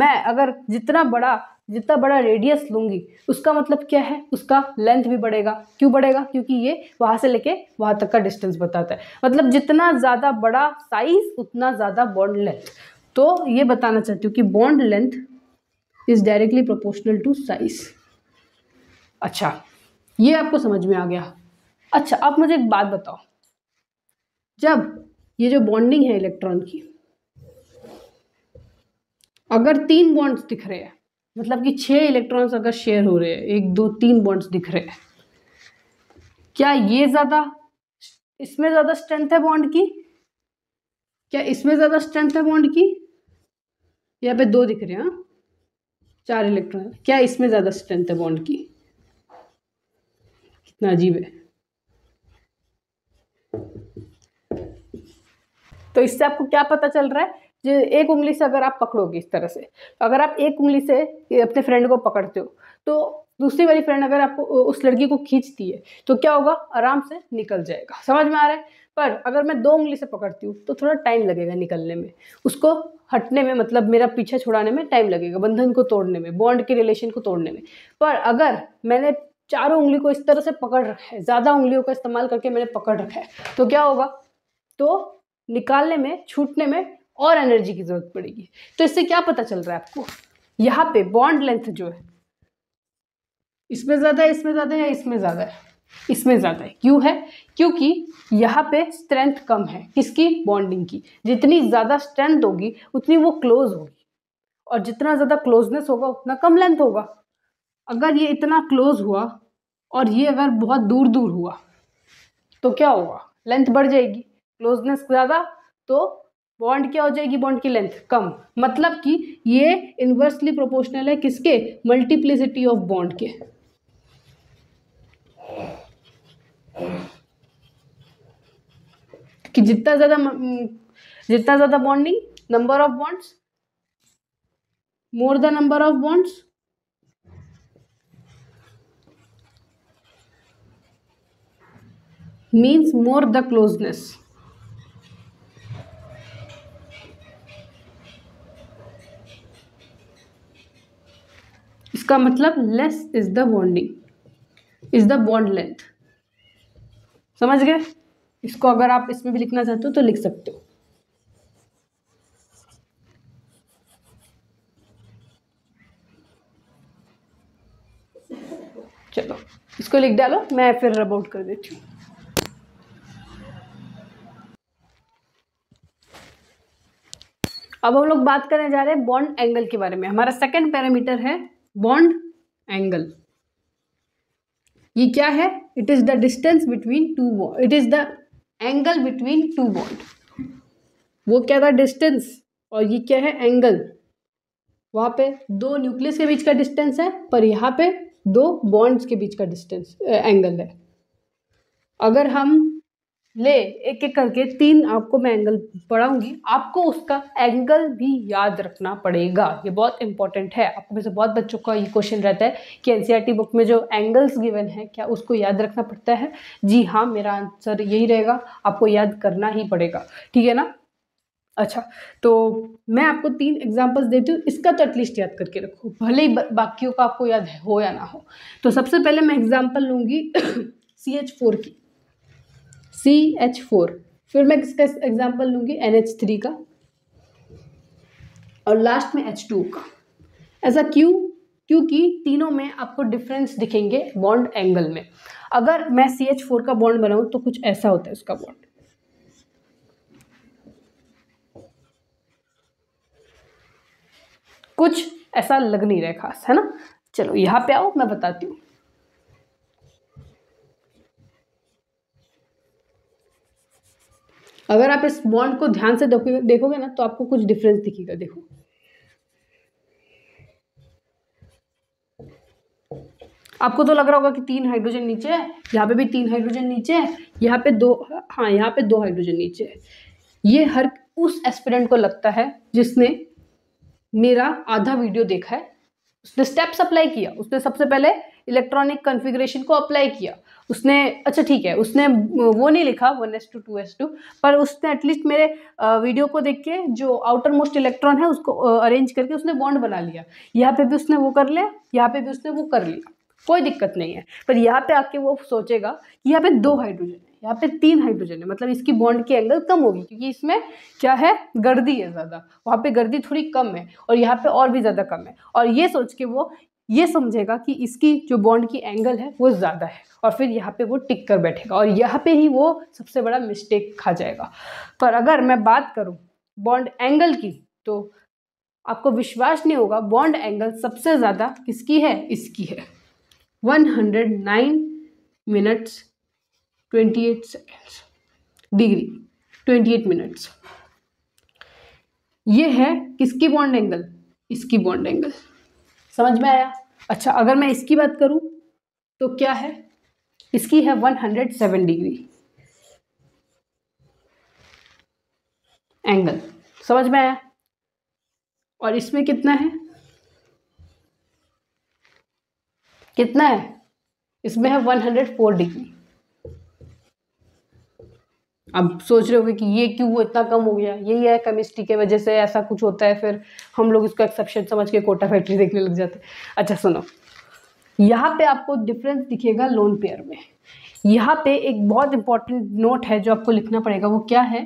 मैं अगर जितना बड़ा जितना बड़ा रेडियस लूँगी उसका मतलब क्या है उसका लेंथ भी बढ़ेगा क्यों बढ़ेगा क्योंकि ये वहाँ से लेके वहाँ तक का डिस्टेंस बताता है मतलब जितना ज़्यादा बड़ा साइज उतना ज़्यादा बॉन्ड लेंथ तो ये बताना चाहती हूँ कि bond length is directly proportional to size अच्छा ये आपको समझ में आ गया अच्छा आप मुझे एक बात बताओ जब ये जो बॉन्डिंग है इलेक्ट्रॉन की अगर तीन बॉन्ड्स दिख रहे हैं मतलब कि छह इलेक्ट्रॉन्स अगर शेयर हो रहे हैं एक दो तीन बॉन्ड्स दिख रहे हैं क्या ये ज़्यादा इसमें ज़्यादा स्ट्रेंथ है बॉन्ड की क्या इसमें ज़्यादा स्ट्रेंथ है बॉन्ड की यहाँ पे दो दिख रहे हैं हाँ, चार इलेक्ट्रॉन क्या इसमें ज़्यादा स्ट्रेंथ है बॉन्ड की कितना अजीब है तो इससे आपको क्या पता चल रहा है जो एक उंगली से अगर आप पकड़ोगे इस तरह से तो अगर आप एक उंगली से अपने फ्रेंड को पकड़ते हो तो दूसरी वाली फ्रेंड अगर आपको उस लड़की को खींचती है तो क्या होगा आराम से निकल जाएगा समझ में आ रहा है पर अगर मैं दो उंगली से पकड़ती हूँ तो थोड़ा टाइम लगेगा निकलने में उसको हटने में मतलब मेरा पीछा छुड़ाने में टाइम लगेगा बंधन को तोड़ने में बॉन्ड के रिलेशन को तोड़ने में पर अगर मैंने चारों उंगली को इस तरह से पकड़ रखा है ज़्यादा उंगलियों का इस्तेमाल करके मैंने पकड़ रखा है तो क्या होगा तो निकालने में छूटने में और एनर्जी की जरूरत पड़ेगी तो इससे क्या पता चल रहा है आपको यहाँ पे बॉन्ड लेंथ जो है इसमें ज़्यादा है इसमें ज़्यादा है इसमें ज़्यादा है इसमें ज़्यादा है क्यों है क्योंकि यहाँ पे स्ट्रेंथ कम है किसकी बॉन्डिंग की जितनी ज़्यादा स्ट्रेंथ होगी उतनी वो क्लोज होगी और जितना ज़्यादा क्लोजनेस होगा उतना कम लेंथ होगा अगर ये इतना क्लोज हुआ और ये अगर बहुत दूर दूर हुआ तो क्या होगा लेंथ बढ़ जाएगी क्लोजनेस ज़्यादा तो बॉन्ड क्या हो जाएगी बॉन्ड की लेंथ कम मतलब कि ये इन्वर्सली प्रोपोर्शनल है किसके मल्टीप्लिसिटी ऑफ बॉन्ड के कि जितना ज़्यादा जितना ज़्यादा bonding number of bonds more the number of bonds means more the closeness इसका मतलब less is the bonding is the bond length समझ गए इसको अगर आप इसमें भी लिखना चाहते हो तो लिख सकते हो चलो इसको लिख डालो मैं फिर रब आउट कर देती हूँ अब हम लोग बात करने जा रहे हैं बॉन्ड एंगल के बारे में हमारा सेकंड पैरामीटर है बॉन्ड एंगल ये क्या है it is the distance between two it is the angle between two bond वो क्या था डिस्टेंस और ये क्या है एंगल वहां पे दो न्यूक्लियस के बीच का डिस्टेंस है पर यहां पे दो बॉन्ड्स के बीच का डिस्टेंस एंगल है अगर हम ले एक एक करके तीन आपको मैं एंगल पढ़ाऊंगी आपको उसका एंगल भी याद रखना पड़ेगा ये बहुत इंपॉर्टेंट है आपको में से बहुत बच्चों का ये क्वेश्चन रहता है कि एन बुक e में जो एंगल्स गिवन है क्या उसको याद रखना पड़ता है जी हाँ मेरा आंसर यही रहेगा आपको याद करना ही पड़ेगा ठीक है ना अच्छा तो मैं आपको तीन एग्जांपल्स देती हूँ इसका तो एटलीस्ट याद करके रखो भले ही बाकियों का आपको याद हो या ना हो तो सबसे पहले मैं एग्जांपल लूँगी सी एच फोर की सी एच फोर फिर मैं इसका एग्जाम्पल लूँगी एन एच थ्री का और लास्ट में एच टू का ऐसा क्यों क्योंकि तीनों में आपको डिफरेंस दिखेंगे बॉन्ड एंगल में अगर मैं सी एच फोर का बॉन्ड बनाऊँ तो कुछ ऐसा होता है उसका बॉन्ड कुछ ऐसा लग नहीं रहा खास है ना चलो यहाँ पे आओ मैं बताती हूँ अगर आप इस बॉन्ड को ध्यान से देखोगे ना तो आपको कुछ डिफरेंस दिखेगा देखो आपको तो लग रहा होगा कि तीन हाइड्रोजन नीचे है यहाँ पे भी तीन हाइड्रोजन नीचे है यहाँ पे दो हाँ यहाँ पे दो हाइड्रोजन नीचे है ये हर उस एस्पिरेंट को लगता है जिसने मेरा आधा वीडियो देखा है उसने स्टेप्स अप्लाई किया उसने सबसे पहले इलेक्ट्रॉनिक कन्फिग्रेशन को अप्लाई किया उसने अच्छा ठीक है उसने वो नहीं लिखा one S two two S two पर उसने एटलीस्ट मेरे वीडियो को देख के जो आउटर मोस्ट इलेक्ट्रॉन है उसको अरेंज करके उसने बॉन्ड बना लिया यहाँ पे भी उसने वो कर लिया यहाँ पे भी उसने वो कर लिया कोई दिक्कत नहीं है पर यहाँ पे आके वो सोचेगा कि यहाँ पे दो हाइड्रोजन है यहाँ पे तीन हाइड्रोजन है मतलब इसकी बॉन्ड की एंगल कम होगी क्योंकि इसमें क्या है गर्दी है ज़्यादा वहाँ पे गर्दी थोड़ी कम है और यहाँ पे और भी ज़्यादा कम है और ये सोच के वो ये समझेगा कि इसकी जो बॉन्ड की एंगल है वो ज़्यादा है और फिर यहाँ पे वो टिक कर बैठेगा और यहाँ पे ही वो सबसे बड़ा मिस्टेक खा जाएगा पर अगर मैं बात करूँ बॉन्ड एंगल की तो आपको विश्वास नहीं होगा बॉन्ड एंगल सबसे ज़्यादा किसकी है इसकी है 109 मिनट्स 28 सेकंड्स डिग्री 28 मिनट्स ये है किसकी बॉन्ड एंगल इसकी बॉन्ड एंगल समझ में आया अच्छा अगर मैं इसकी बात करूँ तो क्या है इसकी है one hundred seven degree angle समझ में आया और इसमें कितना है कितना है इसमें है वन हंड्रेड फोर डिग्री अब सोच रहे होंगे कि ये क्यों इतना कम हो गया यही है केमिस्ट्री के वजह से ऐसा कुछ होता है फिर हम लोग इसको एक्सेप्शन समझ के कोटा फैक्ट्री देखने लग जाते अच्छा सुनो यहाँ पे आपको डिफरेंस दिखेगा लोन पेयर में यहाँ पे एक बहुत इंपॉर्टेंट नोट है जो आपको लिखना पड़ेगा वो क्या है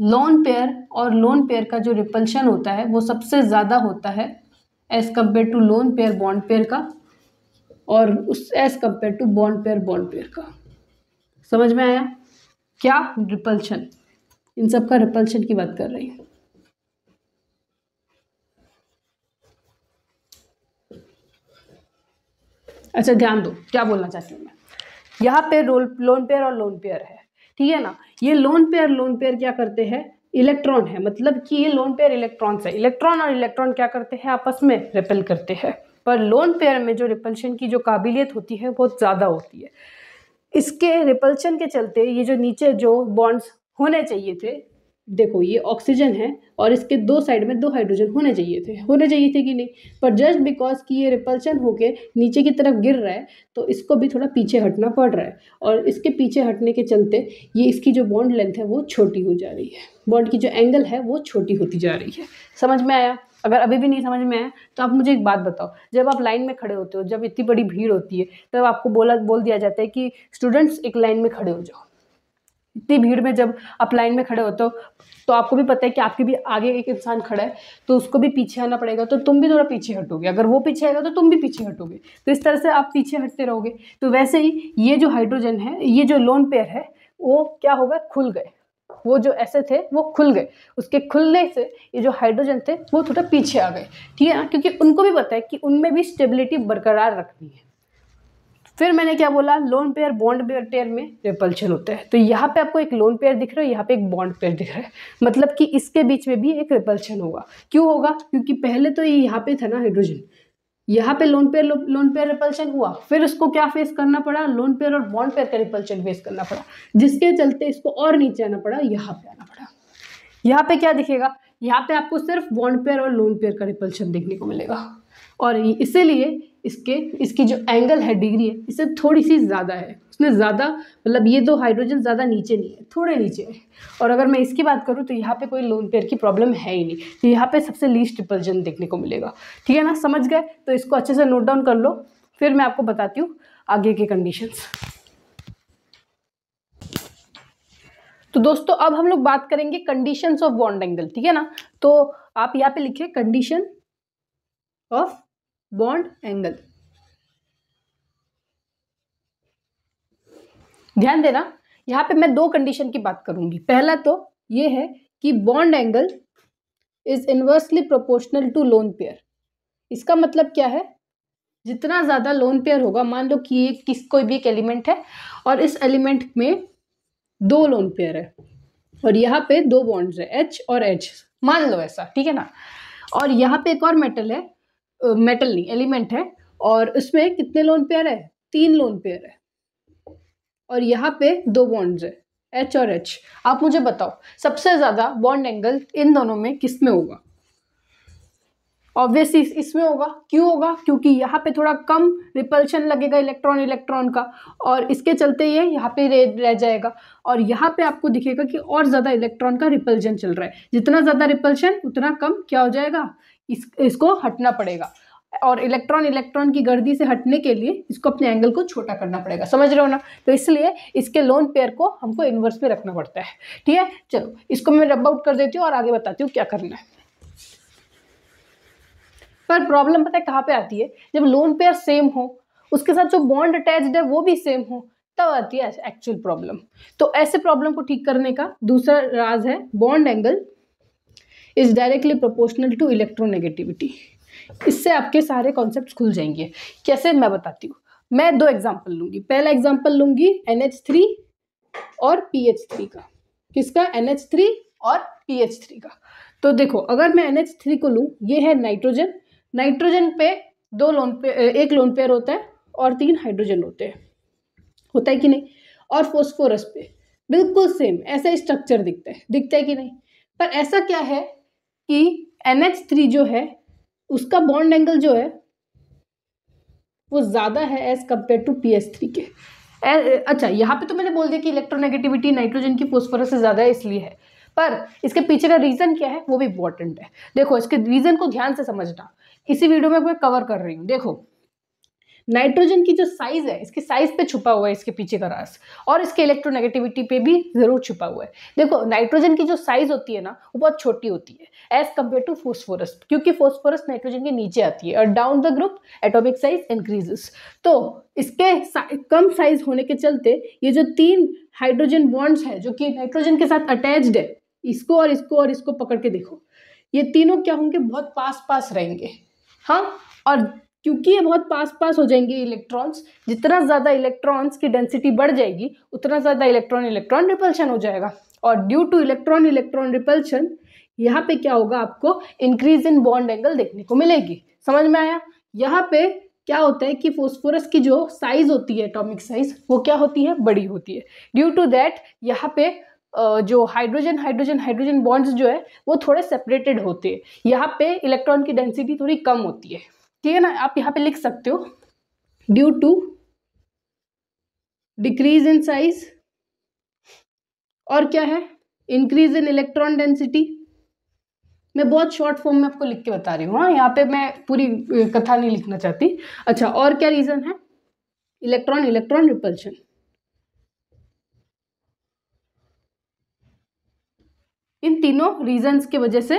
लोन पेयर और लोन पेयर का जो रिपल्शन होता है वो सबसे ज़्यादा होता है as compare to lone pair bond pair का और उस as compare to bond pair bond pair का समझ में आया क्या रिपल्शन इन सब का रिपल्शन की बात कर रही है अच्छा ध्यान दो क्या बोलना चाहती हूँ मैं यहाँ पे रोल लोन पेयर और लोन पेयर है ठीक है ना ये लोन पेयर लोन पेयर क्या करते हैं इलेक्ट्रॉन है मतलब कि ये लोन पेयर इलेक्ट्रॉन है इलेक्ट्रॉन और इलेक्ट्रॉन क्या करते हैं आपस में रिपेल करते हैं पर लोन पेयर में जो रिपल्शन की जो काबिलियत होती है बहुत ज़्यादा होती है इसके रिपल्शन के चलते ये जो नीचे जो बॉन्ड्स होने चाहिए थे देखो ये ऑक्सीजन है और इसके दो साइड में दो हाइड्रोजन होने चाहिए थे होने चाहिए थे कि नहीं पर जस्ट बिकॉज कि ये रिपल्शन होके नीचे की तरफ गिर रहा है तो इसको भी थोड़ा पीछे हटना पड़ रहा है और इसके पीछे हटने के चलते ये इसकी जो बॉन्ड लेंथ है वो छोटी हो जा रही है बॉन्ड की जो एंगल है वो छोटी होती जा रही है समझ में आया अगर अभी भी नहीं समझ में आया तो आप मुझे एक बात बताओ जब आप लाइन में खड़े होते हो जब इतनी बड़ी भीड़ होती है तब तो आपको बोला बोल दिया जाता है कि स्टूडेंट्स एक लाइन में खड़े हो जाओ इतनी भीड़ में जब आप लाइन में खड़े होते हो तो आपको भी पता है कि आपके भी आगे एक इंसान खड़ा है तो उसको भी पीछे आना पड़ेगा तो तुम भी थोड़ा पीछे हटोगे अगर वो पीछे आएगा तो तुम भी पीछे हटोगे तो इस तरह से आप पीछे हटते रहोगे तो वैसे ही ये जो हाइड्रोजन है ये जो लोन पेयर है वो क्या होगा खुल गए वो जो ऐसे थे वो खुल गए उसके खुलने से ये जो हाइड्रोजन थे वो थोड़ा पीछे आ गए ठीक है ना क्योंकि उनको भी पता है कि उनमें भी स्टेबिलिटी बरकरार रखनी है फिर मैंने क्या बोला लोन पेयर बॉन्ड पेयर में रिपल्शन होता है तो यहाँ पे आपको एक लोन पेयर दिख रहा है यहाँ पे एक बॉन्ड पेयर दिख रहा है मतलब कि इसके बीच में भी एक रिपल्शन होगा क्यों होगा क्योंकि पहले तो ये यहाँ पे था ना हाइड्रोजन यहाँ पे lone pair lone pair repulsion हुआ फिर उसको क्या फेस करना पड़ा लोन पेयर और बॉन्ड पेयर का रिपल्शन फेस करना पड़ा जिसके चलते इसको और नीचे आना पड़ा यहाँ पे आना पड़ा यहाँ पे क्या दिखेगा यहाँ पे आपको सिर्फ बॉन्ड पेयर और लोन पेयर का रिपल्शन देखने को मिलेगा और इसीलिए इसके इसकी जो एंगल है डिग्री है इससे थोड़ी सी ज़्यादा है उसने ज़्यादा मतलब ये दो हाइड्रोजन ज़्यादा नीचे नहीं है थोड़े नीचे है और अगर मैं इसकी बात करूँ तो यहाँ पे कोई लोन पेयर की प्रॉब्लम है ही नहीं तो यहाँ पे सबसे लीस्ट रिपल्जन देखने को मिलेगा ठीक है ना समझ गए तो इसको अच्छे से नोट डाउन कर लो फिर मैं आपको बताती हूँ आगे के कंडीशन तो दोस्तों अब हम लोग बात करेंगे कंडीशंस ऑफ बॉन्ड एंगल ठीक है ना तो आप यहाँ पे लिखे कंडीशन ऑफ बॉन्ड एंगल ध्यान देना यहां पे मैं दो कंडीशन की बात करूंगी पहला तो ये है कि bond angle is inversely proportional to lone pair इसका मतलब क्या है जितना ज़्यादा लोन पेयर होगा मान लो कि ये किस कोई भी एक एलिमेंट है और इस एलिमेंट में दो लोन पेयर है और यहाँ पे दो बॉन्ड्स है एच और एच मान लो ऐसा ठीक है ना और यहाँ पे एक और मेटल है मेटल नहीं एलिमेंट है और उसमें कितने लोन पेयर है तीन लोन पेयर है और यहाँ पे दो बॉन्ड्स है एच और एच आप मुझे बताओ सबसे ज़्यादा बॉन्ड एंगल इन दोनों में किस में होगा ऑब्वियसली इसमें होगा क्यों होगा क्योंकि यहाँ पे थोड़ा कम रिपल्शन लगेगा इलेक्ट्रॉन इलेक्ट्रॉन का और इसके चलते ये यहाँ पे रह जाएगा और यहाँ पे आपको दिखेगा कि और ज़्यादा इलेक्ट्रॉन का रिपल्शन चल रहा है जितना ज़्यादा रिपल्शन उतना कम क्या हो जाएगा इस इसको हटना पड़ेगा और इलेक्ट्रॉन इलेक्ट्रॉन की गर्दी से हटने के लिए इसको अपने एंगल को छोटा करना पड़ेगा समझ रहे हो ना तो इसलिए इसके लोन पेयर को हमको इन्वर्स में रखना पड़ता है ठीक है चलो इसको मैं रब आउट कर देती हूँ और आगे बताती हूँ क्या करना है पर प्रॉब्लम पता है कहाँ पे आती है जब लोन पेयर सेम हो उसके साथ जो बॉन्ड अटैच्ड है वो भी सेम हो तब आती है एक्चुअल प्रॉब्लम तो ऐसे प्रॉब्लम को ठीक करने का दूसरा राज है bond angle is directly proportional to electronegativity इससे आपके सारे कॉन्सेप्ट खुल जाएंगे कैसे मैं बताती हूँ मैं दो एग्जाम्पल लूंगी पहला एग्जाम्पल लूंगी एन थ्री और पी एच थ्री का किसका एन एच थ्री और पी एच थ्री का तो देखो अगर मैं एन एच थ्री को लूँ ये है नाइट्रोजन नाइट्रोजन पे दो लोन पे एक लोन पेयर होता है और तीन हाइड्रोजन होते हैं होता है कि नहीं और फोस्फोरस पे बिल्कुल सेम ऐसा स्ट्रक्चर दिखता है दिखता है कि नहीं पर ऐसा क्या है कि एन थ्री जो है उसका बॉन्ड एंगल जो है वो ज़्यादा है as compare to P S three के ए, अच्छा यहाँ पे तो मैंने बोल दिया कि इलेक्ट्रोनेगेटिविटी नाइट्रोजन की फोस्फोरस से ज़्यादा है इसलिए है पर इसके पीछे का रीज़न क्या है वो भी इम्पॉर्टेंट है देखो इसके रीज़न को ध्यान से समझना इसी वीडियो में मैं कवर कर रही हूँ देखो नाइट्रोजन की जो साइज़ है इसके साइज़ पे छुपा हुआ है इसके पीछे का रास और इसके इलेक्ट्रोनेगेटिविटी पे भी ज़रूर छुपा हुआ है देखो नाइट्रोजन की जो साइज़ होती है ना वो बहुत छोटी होती है एज़ कम्पेयर टू फोस्फोरस क्योंकि फोस्फोरस नाइट्रोजन के नीचे आती है और down the group atomic size increases तो इसके कम साइज होने के चलते ये जो तीन हाइड्रोजन बॉन्ड्स हैं जो कि नाइट्रोजन के साथ अटैच्ड है इसको और इसको और इसको पकड़ के देखो ये तीनों क्या होंगे बहुत पास पास रहेंगे हाँ और क्योंकि ये बहुत पास पास हो जाएंगे इलेक्ट्रॉन्स जितना ज़्यादा इलेक्ट्रॉन्स की डेंसिटी बढ़ जाएगी उतना ज़्यादा इलेक्ट्रॉन इलेक्ट्रॉन रिपल्शन हो जाएगा और due to electron electron repulsion यहाँ पे क्या होगा आपको इंक्रीज इन बॉन्ड एंगल देखने को मिलेगी समझ में आया यहाँ पे क्या होता है कि फोस्फोरस की जो साइज होती है एटॉमिक साइज वो क्या होती है बड़ी होती है ड्यू टू दैट यहाँ पे जो हाइड्रोजन हाइड्रोजन हाइड्रोजन बॉन्ड्स जो है वो थोड़े सेपरेटेड होते हैं यहाँ पे इलेक्ट्रॉन की डेंसिटी थोड़ी कम होती है ठीक है ना आप यहाँ पे लिख सकते हो due to decrease in size और क्या है इंक्रीज इन इलेक्ट्रॉन डेंसिटी मैं बहुत शॉर्ट फॉर्म में आपको लिख के बता रही हूँ हाँ यहाँ पे मैं पूरी कथा नहीं लिखना चाहती अच्छा और क्या रीज़न है इलेक्ट्रॉन इलेक्ट्रॉन रिपल्शन इन तीनों रीजंस के वजह से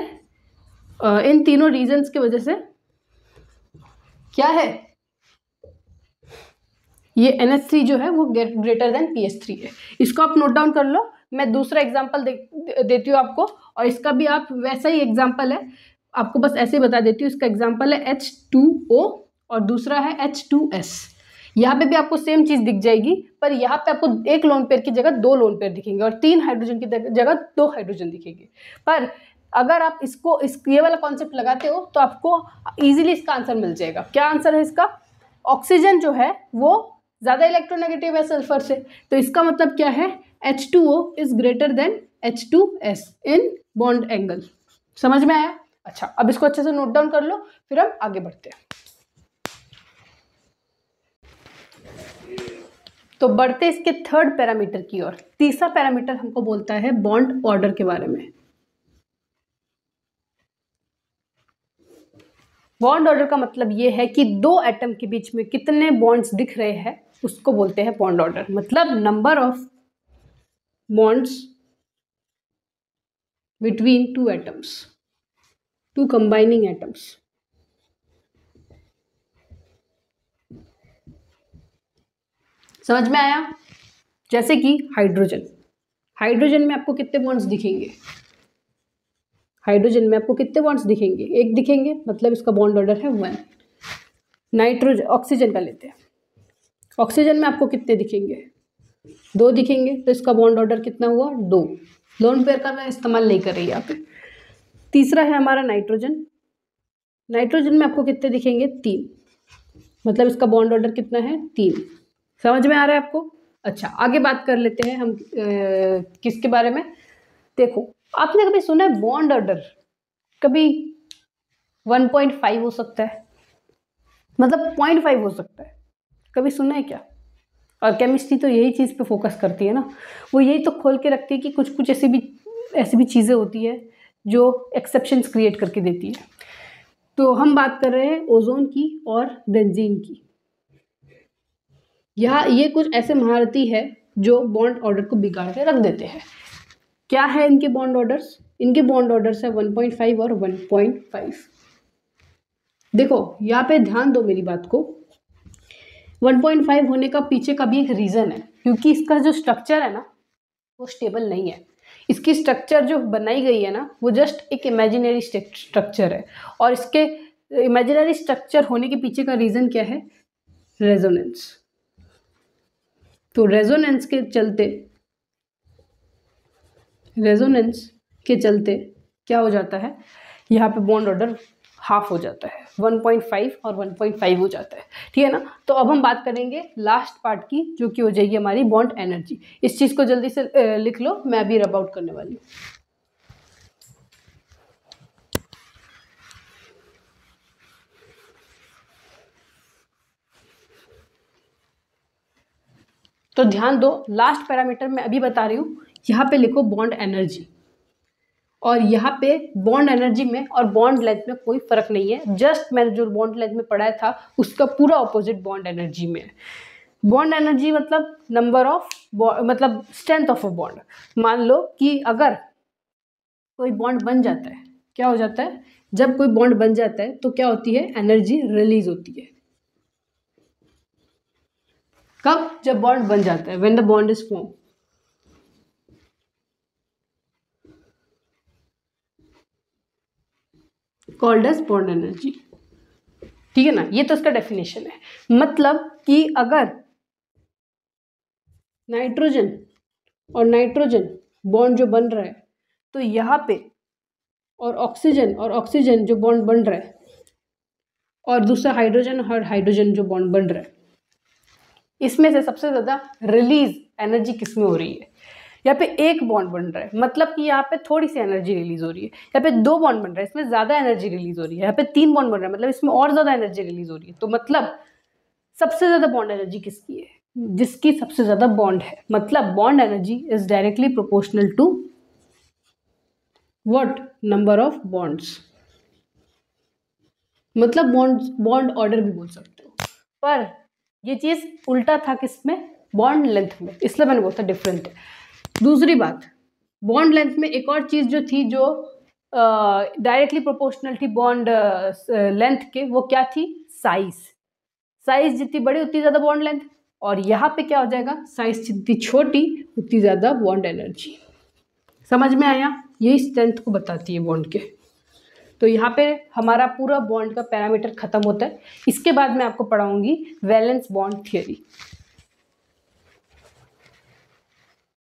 इन तीनों रीजंस के वजह से क्या है ये एन एस थ्री जो है वो greater than P S three है इसको आप नोट डाउन कर लो मैं दूसरा एग्जाम्पल दे, देती हूँ आपको और इसका भी आप वैसा ही एग्जाम्पल है आपको बस ऐसे ही बता देती हूँ इसका एग्जाम्पल है एच टू ओ और दूसरा है एच टू एस यहाँ पे भी आपको सेम चीज़ दिख जाएगी पर यहाँ पे आपको एक लोन पेयर की जगह दो लोन पेयर दिखेंगे और तीन हाइड्रोजन की जगह दो हाइड्रोजन दिखेंगे पर अगर आप इसको इस ये वाला कॉन्सेप्ट लगाते हो तो आपको ईजिली इसका आंसर मिल जाएगा क्या आंसर है इसका ऑक्सीजन जो है वो ज़्यादा इलेक्ट्रोनेगेटिव है सल्फर से तो इसका मतलब क्या है H two O is greater than H two S in bond angle समझ में आया अच्छा अब इसको अच्छे से नोट डाउन कर लो फिर हम आगे बढ़ते हैं तो बढ़ते इसके थर्ड पैरामीटर की ओर तीसरा पैरामीटर हमको बोलता है बॉन्ड ऑर्डर के बारे में बॉन्ड ऑर्डर का मतलब ये है कि दो एटम के बीच में कितने बॉन्ड्स दिख रहे हैं उसको बोलते हैं बॉन्ड ऑर्डर मतलब number of bonds between two atoms two combining atoms समझ में आया जैसे कि हाइड्रोजन हाइड्रोजन में आपको कितने बॉन्ड्स दिखेंगे हाइड्रोजन में आपको कितने बॉन्ड्स दिखेंगे एक दिखेंगे मतलब इसका बॉन्ड ऑर्डर है वन नाइट्रोजन ऑक्सीजन का लेते हैं ऑक्सीजन में आपको कितने दिखेंगे दो दिखेंगे तो इसका बॉन्ड ऑर्डर कितना हुआ दो लोन पेयर का मैं इस्तेमाल नहीं कर रही आप तीसरा है हमारा नाइट्रोजन नाइट्रोजन में आपको कितने दिखेंगे तीन मतलब इसका बॉन्ड ऑर्डर कितना है तीन समझ में आ रहा है आपको अच्छा आगे बात कर लेते हैं हम ए, किसके बारे में देखो आपने कभी सुना है बॉन्ड ऑर्डर कभी 1.5 हो सकता है मतलब 0.5 हो सकता है कभी सुना है क्या और केमिस्ट्री तो यही चीज़ पे फोकस करती है ना वो यही तो खोल के रखती है कि कुछ कुछ ऐसी भी ऐसी भी चीज़ें होती है जो एक्सेप्शंस क्रिएट करके देती है तो हम बात कर रहे हैं ओजोन की और बेंजीन की यह ये कुछ ऐसे महारती है जो बॉन्ड ऑर्डर को बिगाड़ के रख देते हैं क्या है इनके बॉन्ड ऑर्डर्स इनके बॉन्ड ऑर्डर्स है 1.5 और 1.5 देखो यहाँ पे ध्यान दो मेरी बात को 1.5 होने का पीछे का भी एक रीज़न है क्योंकि इसका जो स्ट्रक्चर है ना वो स्टेबल नहीं है इसकी स्ट्रक्चर जो बनाई गई है ना वो जस्ट एक इमेजिनरी स्ट्रक्चर है और इसके इमेजिनरी स्ट्रक्चर होने के पीछे का रीज़न क्या है रेजोनेंस तो रेजोनेंस के चलते रेजोनेंस के चलते क्या हो जाता है यहाँ पे बॉन्ड ऑर्डर हाफ हो जाता है 1.5 और 1.5 हो जाता है ठीक है ना तो अब हम बात करेंगे लास्ट पार्ट की जो कि हो जाएगी हमारी बॉन्ड एनर्जी इस चीज़ को जल्दी से लिख लो मैं अभी रब आउट करने वाली हूँ तो ध्यान दो लास्ट पैरामीटर मैं अभी बता रही हूँ यहाँ पे लिखो बॉन्ड एनर्जी और यहाँ पे बॉन्ड एनर्जी में और बॉन्ड लेंथ में कोई फर्क नहीं है जस्ट मैंने जो बॉन्ड लेंथ में पढ़ाया था उसका पूरा ऑपोजिट बॉन्ड एनर्जी में है बॉन्ड एनर्जी मतलब नंबर ऑफ मतलब स्ट्रेंथ ऑफ अ बॉन्ड मान लो कि अगर कोई बॉन्ड बन जाता है क्या हो जाता है जब कोई बॉन्ड बन जाता है तो क्या होती है एनर्जी रिलीज होती है कब जब बॉन्ड बन जाता है when the bond is form called as bond energy ठीक है ना ये तो इसका डेफिनेशन है मतलब कि अगर नाइट्रोजन और नाइट्रोजन बॉन्ड जो बन रहा है तो यहाँ पे और ऑक्सीजन और ऑक्सीजन जो बॉन्ड बन रहा है और दूसरा हाइड्रोजन और हाइड्रोजन जो बॉन्ड बन रहा है इसमें से सबसे ज़्यादा रिलीज एनर्जी किस में हो रही है यहाँ पे एक बॉन्ड बन रहा है मतलब कि यहाँ पे थोड़ी सी एनर्जी रिलीज हो रही है यहाँ पे दो बॉन्ड बन रहा है इसमें ज़्यादा एनर्जी रिलीज हो रही है यहाँ पे तीन बॉन्ड बन रहा है मतलब इसमें और ज़्यादा एनर्जी रिलीज हो रही है तो मतलब सबसे ज़्यादा बॉन्ड एनर्जी किसकी है जिसकी सबसे ज़्यादा बॉन्ड है मतलब bond energy is directly proportional to what number of bonds मतलब बॉन्ड बॉन्ड ऑर्डर भी बोल सकते हो पर ये चीज़ उल्टा था किसमें बॉन्ड लेंथ में इसलिए मैंने बोलता डिफरेंट है दूसरी बात बॉन्ड लेंथ में एक और चीज़ जो थी जो डायरेक्टली प्रोपोर्शनल थी बॉन्ड लेंथ के वो क्या थी साइज साइज जितनी बड़ी उतनी ज़्यादा बॉन्ड लेंथ और यहाँ पे क्या हो जाएगा साइज जितनी छोटी उतनी ज़्यादा बॉन्ड एनर्जी समझ में आया यही स्ट्रेंथ को बताती है बॉन्ड के तो यहाँ पे हमारा पूरा बॉन्ड का पैरामीटर खत्म होता है इसके बाद मैं आपको पढ़ाऊंगी वैलेंस बॉन्ड थियरी